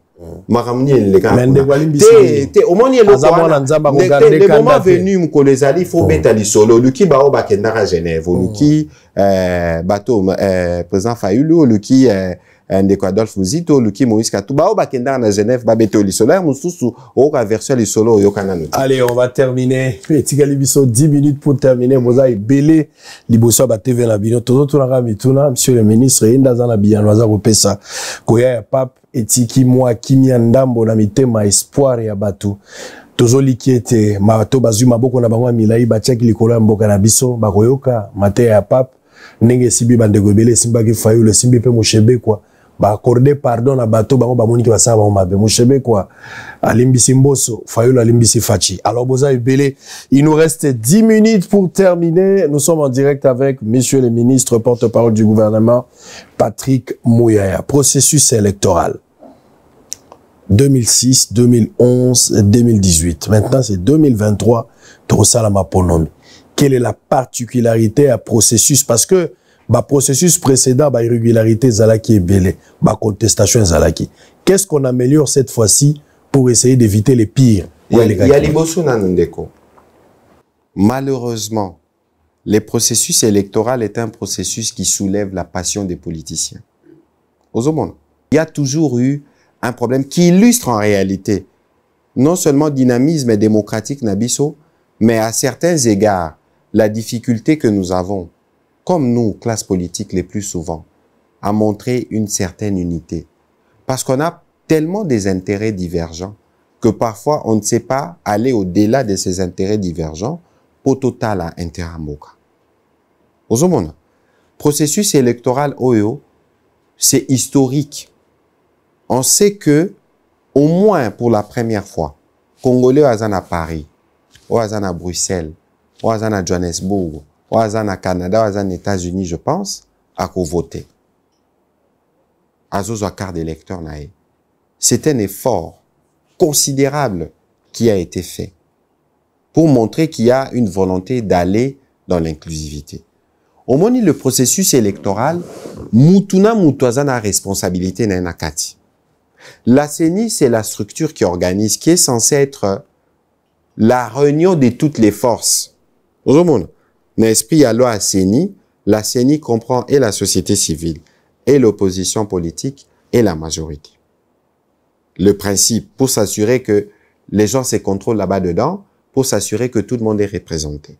makambo nini elekate omoni elokowanalemoma venu mokolo ezali fo mm. beta lisolo oluki bao bakendaka genève oluki mm. euh, bato euh, président fayulu oluki euh, Eh, ndeko adolphe muzito luki moïse katuba oyo bakendaka na genève babeta oyo lisolo ya mosusu oyoka version ya lisolo oyoka nano allez on va terminer (laughs) etikali biso 10 minutes pour terminer boza ebele liboso ya batv na bino tozotunaka mituna monsieur le ministre ye nde aza na biyano aza kopesa koya ya pape etiki mwa kimia ndambo na mitema espoire ya bato tozoliki ete bato bazwi maboko na bango ya milai batiaki likolo ya mboka na biso bakoyoka mateya ya pape ndenge esimbi bandeko ebele esimbaki fayulu esimbi mpe moshebekwa accorder pardon na bato mabe alors boza il nous reste 10 minutes pour terminer nous sommes en direct avec monsieur le ministre porte-parole du gouvernement patrick mouyaya processus électoral 2006 2011 2018 maintenant c'est 2023 quelle est la particularité à processus parce que ba processus précédent bah irrégularité zalaki belé, ba contestation zalaki. Qu'est-ce qu'on améliore cette fois-ci pour essayer d'éviter les pires Malheureusement, le processus électoral est un processus qui soulève la passion des politiciens. Au monde, il y a toujours eu un problème qui illustre en réalité non seulement dynamisme démocratique Nabiso, mais à certains égards la difficulté que nous avons comme nous, classe politique, les plus souvent, à montrer une certaine unité. Parce qu'on a tellement des intérêts divergents que parfois on ne sait pas aller au-delà de ces intérêts divergents pour total à interamoka. le processus électoral OEO, e c'est historique. On sait que, au moins pour la première fois, Congolais Azan à Paris, à Bruxelles, à Johannesburg, canada états-unis je pense à voter. carte c'est un effort considérable qui a été fait pour montrer qu'il y a une volonté d'aller dans l'inclusivité. Au moment le processus électoral, Mutuna Mutuazana n'a responsabilité Nenakati. La CENI, c'est la structure qui organise, qui est censée être la réunion de toutes les forces. Au mais Esprit loi à CENI, la CENI comprend et la société civile, et l'opposition politique, et la majorité. Le principe, pour s'assurer que les gens se contrôlent là-bas dedans, pour s'assurer que tout le monde est représenté.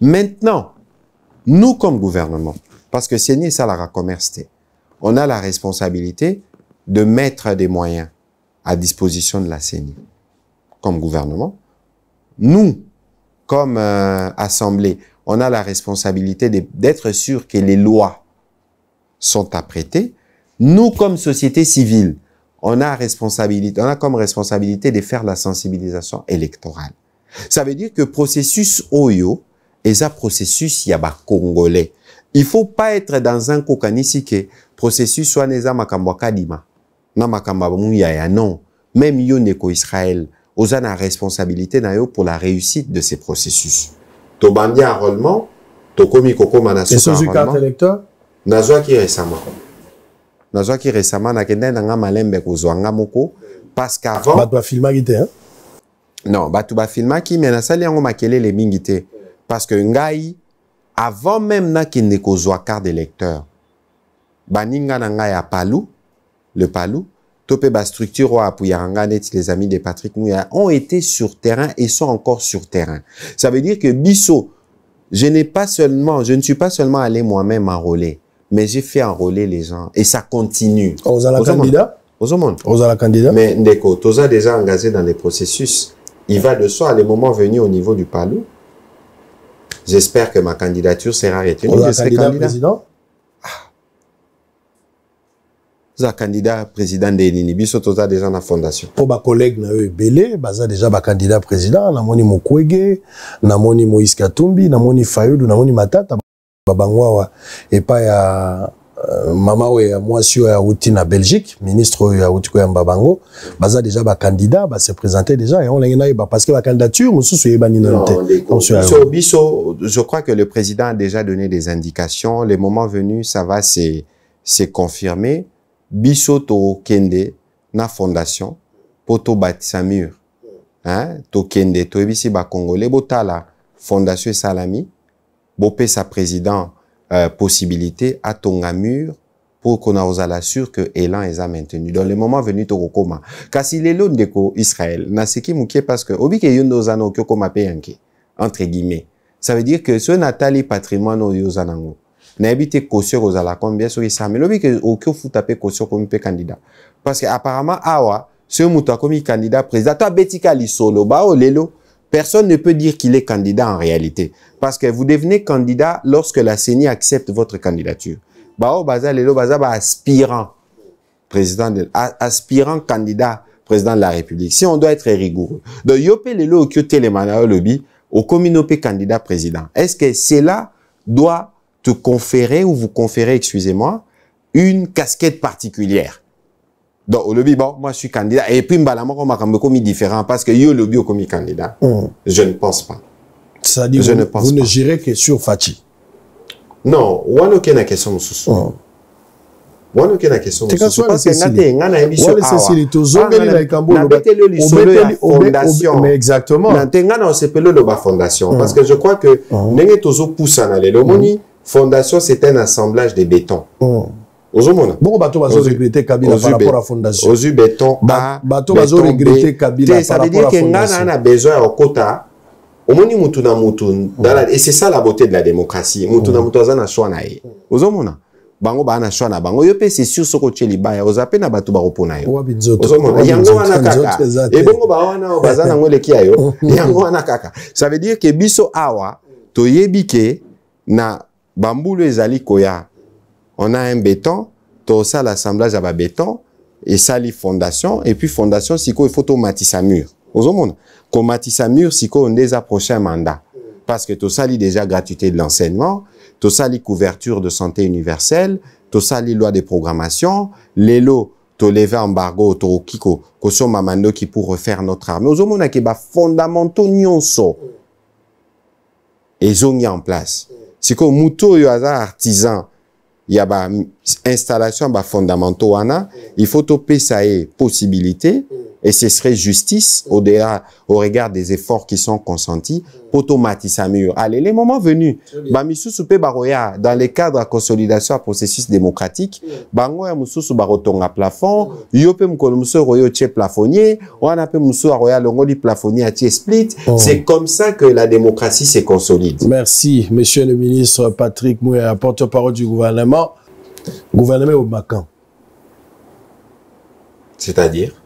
Maintenant, nous comme gouvernement, parce que CENI, ça la commerce, on a la responsabilité de mettre des moyens à disposition de la CENI comme gouvernement. Nous, comme euh, assemblée, on a la responsabilité d'être sûr que les lois sont apprêtées. Nous, comme société civile, on a, responsabilité, comme responsabilité de faire la sensibilisation électorale. Ça veut dire que processus Oyo et ça processus congolais. Il faut pas être dans un kokanisike. Processus soit neza makambo kadima. Na non. Même yo neko Israël. osana responsabilité na pour la réussite de ces processus. tobandi enrôlement tokomi kokóma na nazwaki récemment nazwaki récemment nakendai na nga malembe kozwa nga moko parce qu'avantbato bafilmaki te non bato bafilmaki me nasali yango makelele mingi te parce que ngai avant même nakende kozwa carte d'électeur baninga na ngai ya palu le palu Topé bas structure à les amis de Patrick Mouya, ont été sur terrain et sont encore sur terrain. Ça veut dire que Bissot, je n'ai pas seulement, je ne suis pas seulement allé moi-même enrôler, mais j'ai fait enrôler les gens et ça continue. Aux la Aux hommes. Aux la candidat? Mais Ndeko, as déjà engagé dans les processus. Il va de soi, à les moments venus au niveau du Palou. J'espère que ma candidature sera retenue. je président? za candidat président de nini biso toza déjà na fondation po ba collègue na eux belé baza déjà ba candidat président na moni Mukwege na moni Moïse Katumbi na moni Fayulu na moni Matata babangwawa epa ya euh, mama oyo ya mwasi à auti na Belgique ministre oyo auti ya mbabango, baza déjà ba candidat ba se présenter déjà et on lenge na yeba parce que la candidature mosusu eyebani nano te biso je crois que le président a déjà donné des indications le moment venu ça va se se confirmer biso Kende na fondation mpo tobatisa mur hein? tokende toyebisi bakongole botala fondation esalami bopesa président euh, possibilité atonga mur qu'on a osé sûr que élan a maintenu dans le moment venu tokokóma kasi lelo ndeko israel naseki mokie parce que obiki yo nde oza que oki okóma mpe yanke entre guillemets ça veut dire que soki natali patrimoine oyo oza nayebi te caution kozala combien soki sami lobi ke okoki ofuta mpe caution okomi mpe candidat parceke apparemment awa soki moto akomi candidat président to abeti ka lisolo ba oyo lelo personne ne peut dire qu'il est candidat en réalité parce que vous devenez candidat lorsque la CENI accepte votre candidature ba oyo baza lelo baza baaspirant président de, aspirant candidat président de la république si on doit être rigoureux donc yo mpe lelo okoki otelema na yo lobi okomi no mpe candidat président est ce que cela doit te conférer ou vous conférer, excusez-moi, une casquette particulière. Donc, au lobby, bon, moi, je suis candidat. Et puis, Mbalamo, on m'a commis différent parce que yo, lobby, commis candidat. Hmm. Je ne pense pas. Ça dit, je vous, ne pense vous pas. ne girez que sur Fati. Non, on a qu'une question, sous wanokenda kesonabeteli oyo na nte nga na osepeli oloba fondation hmm. parce que je crois que hmm. ndenge tozopusana lelo omoni fondation c'est un assemblage de béton mm. Oh. ozomona bongo bato bazoregrete kabila par rapport à fondation ozwi béton a bato bazoregrete kabila ça veut dire que nga naa na besoin ya okota omoni mutu na mutu oh. et c'est ça la beauté de la démocratie mutu na oh. mutu aza na choix na ye ozomona bango baa na choix na bango yo mpe c'est sûr soki otie libaya oza mpe na bato bakopona yo ozomona yango wana kaka ebongo eh, bawana baza nango eleki ya yo (laughs) yango wana kaka ça veut dire ke biso awa toyebi ke na bambulu ezali koya on a un béton tosala assemblage ya babéton esali fondation et puis fondation sikoyo ifo tomatisa mur ozomona komatisa mur sikoyo nde eza prochain mandat parce que tosali déjà gratuité de l'enseignement tosali couverture de santé universelle tosali loi de programmation lelo toleve embargo tokoki kosomba mandoki pour refaire notre armée ozomona ke bafondamentaux nyonso ezongi en place mm. sikoyo motu oyo aza artisan ya bainstallation ya bafondamentaux wana il faut topesa ye possibilité mm. Et ce serait justice au, regard des efforts qui sont consentis pour tomatisamur. Allez, les moments venus, baroya, dans le cadre de consolidation à processus démocratique, bango ya mususu barotonga plafond, yo pe royo Tché plafonnier, wana pe musu longoli plafonnier à Tché split. Oh. C'est comme ça que la démocratie se consolide. Merci, monsieur le ministre Patrick Mouya, porte-parole du gouvernement. Gouvernement au bacan C'est-à-dire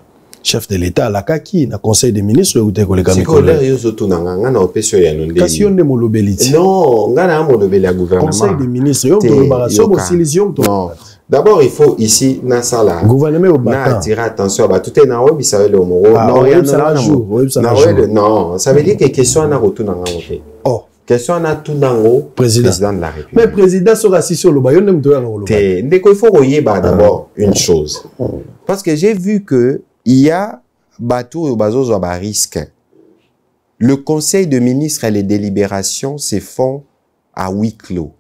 chef de l'état alakaki na conseil des ministres eutai koleka mikolere yo ozotunanga ngai na opesi oyo ya nondekasi yo nde molobeli ti non ngai na ya molobeli ya gouvernementconseil des ministres yo tolobaka so mosilisi yo D'abord, il faut ici, dans ça là, na attirer attention à tout est na obi ça le moro, ah, na rien na jour, na non, ça veut dire que question na retour na ngote. Oh, question na tout na ngo président de la République. Mais président sera si sur le bayon ne mto ya ngolo. Te, ndeko il faut royer ba d'abord ah. une chose. Oh. Parce que j'ai vu que ya bato oyo bazozwa bariske le conseil de ministre et les délibérations se font à huis clos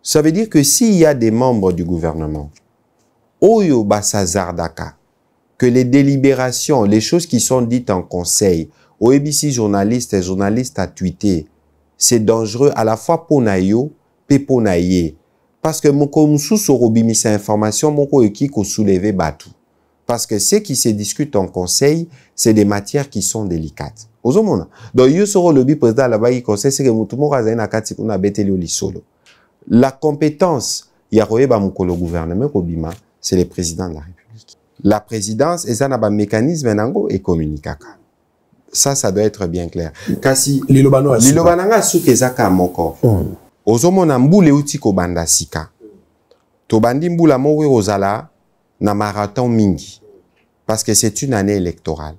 ça veut dire que s'il y a des membres du gouvernement oyo basazardaka que les délibérations les choses qui sont dites en conseil oyebisi journaliste et journaliste a tweeté c'est dangereux à la fois mpo na yo mpe mpo na ye parce que moko mosusu okobimisa information moko ekoki kosouleve bato parce que ce qui se discute en conseil, c'est des matières qui sont délicates. Ozomona. Donc, yosoro lobi président la bagi conseil, c'est que mutumura zaina kati kuna beteli olisolo. La compétence, yaroyeba mukolo gouvernement kobima, c'est le président de la République. La présidence, et ça n'a pas mécanisme nango et communicaka. Ça, ça doit être bien clair. Kasi, lilobananga lilobananga souke zaka moko. Mm. Ozomona mbule uti kobanda sika. Tobandi mbula mowe ozala, na marathon mingi parce que c'est une année électorale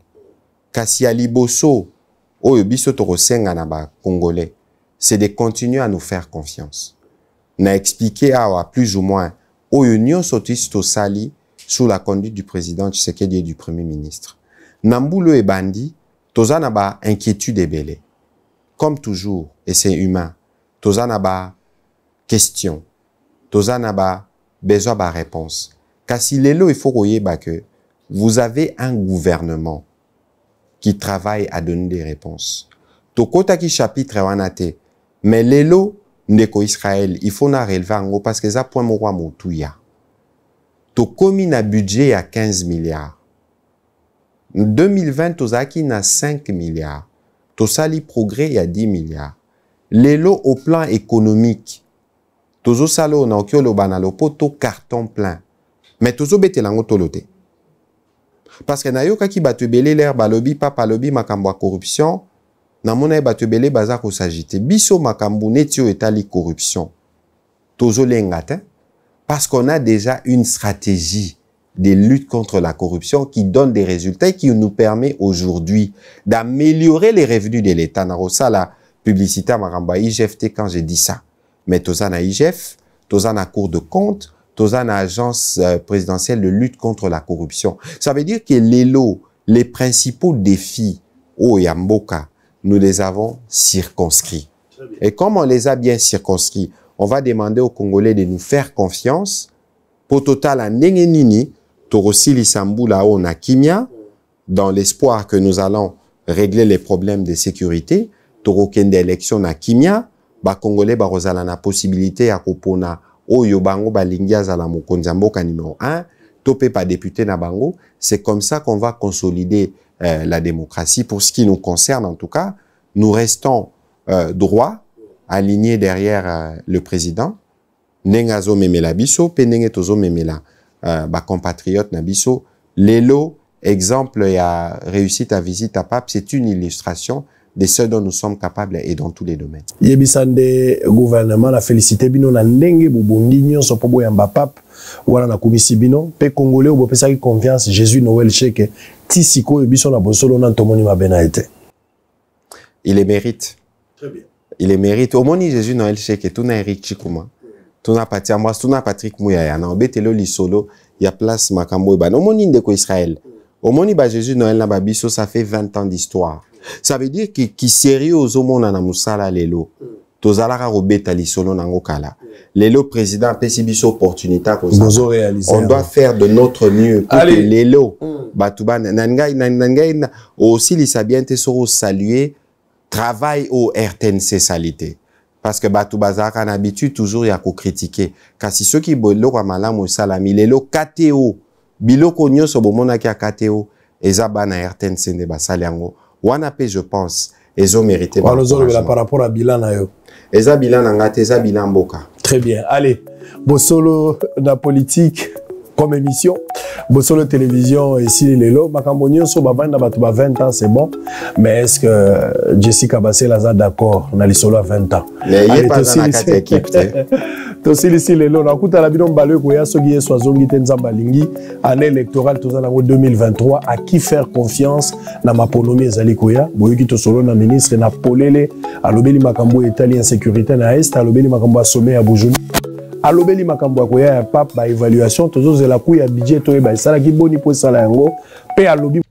kasi ya liboso oyo biso tokosenga na bacongolais c'est de continuer à nous faire confiance na expliqué awa plus ou moins oyo nyonso tisi tosali sous la conduite du président tshisekedi et du premier ministre na mbula oyo ebandi toza na bainquiétude ebele comme toujours et c'est humain toza na bakestion toza na babesoin baréponse Kasi lelo, il faut bah, que vous avez un gouvernement qui travaille à donner des réponses. Tokota ki chapitre wanate, mais lelo, ndeko Israël, il faut na relever en parce que ça point mokwa moutuya. Tokomi na budget à 15 milliards. 2020, tozaki na 5 milliards. Tosali progrès à 10 milliards. Lelo, au plan économique, tozo salo na okiolo banalopo, to carton plein. me tozobetela yango tolo te parceke nayokaki bato ebele lere balobi papa alobi makambo ya corruption namona ye bato ebele baza kosagite biso makambo neti oyo etali corruption tozolenga te parce qu'on a déjà une stratégie de lutte contre la corruption qui donne des résultats et qui nous permet aujourd'hui d'améliorer les revenus de l'État. Narosa, la publicité à Maramba IGFT quand j'ai dit ça. Mais Tozana IGF, Tozana Cour de compte, tozana agence euh, présidentielle de lutte contre la corruption ça veut dire que les lots, les principaux défis au oh, Yamboka, nous les avons circonscrits. Et comme on les a bien circonscrits, on va demander aux Congolais de nous faire confiance. Pour total à Nengenini, Torosi Lissambula na Kimia, dans l'espoir que nous allons régler les problèmes de sécurité, Torokende élection na Kimia, ba Congolais ba la possibilité à Kopona oyo bango balingi azala mokonzi ya mboka numéro 1 topé par député na bango c'est comme ça qu'on va consolider euh, la démocratie pour ce qui nous concerne en tout cas nous restons euh, droits alignés derrière euh, le président ndenge azomemela biso pe ndenge tozomemela euh, na biso lelo exemple ya réussite à visite à pape c'est une illustration de ce dont nous sommes capables et dans tous les domaines. Yebisande gouvernement la félicité bino na ndenge bobondi nyonso po boyamba pap wana nakomisi bino pe congolais oyo bopesaki confiance jésus Noël cheke ti yebisona biso na tomoni mabe il les mérite Très bien. il les mérite omoni jésus Noël cheke tuna eric chikuma tuna pati tout a patrick muyaya na obeteli lisolo ya place makambo ba. bana omoni ndeko Israël. omoni ba jésus Noël na babiso ça fait 20 ans d'histoire ça veut dire ki, ki sérieux ozomona na mosala lelo tozalaka kobeta lisolo nango kala lelo président apesi biso opportunité akosaon doit faire de notre mieux pour que lelo bato baningai osilisa bien te soki osalue travail oyo rtnc esali te parce que bato bazalaka na habitude toujours ya kokritike kasi soki biloko ya malamu esalami lelo kate o biloko nyonso bomonaki ya kate o eza bana rtnc nde basali yango wana je pense mérité balozolobela par rapport à bilan na yo eza bilan na ngai bilan très bien allez bosolo na politique comme émission bosolo télévision les lelo makambo nyonso bavandi na bato ba 20 ans c'est bon mais est ce que jessica basel aza d'accord on les solo à 20 ans mais il pa aza na la ya équipe (laughs) tosilisi lelo nakutana bino mbala ekoya soki yesu azongi te nzambe alingi année électorale toza nango 2023 à qui faire confiance na maponomi ezali koya boyoki tosolo na ministre na polele alobeli makambo etali insécurité na est alobeli makambo ya sommet ya bujumbura alobeli makambo ya koya ya pape baévaluation tozozela ku ya budget toyeba esalaki boni mpo esala yango mpe alobi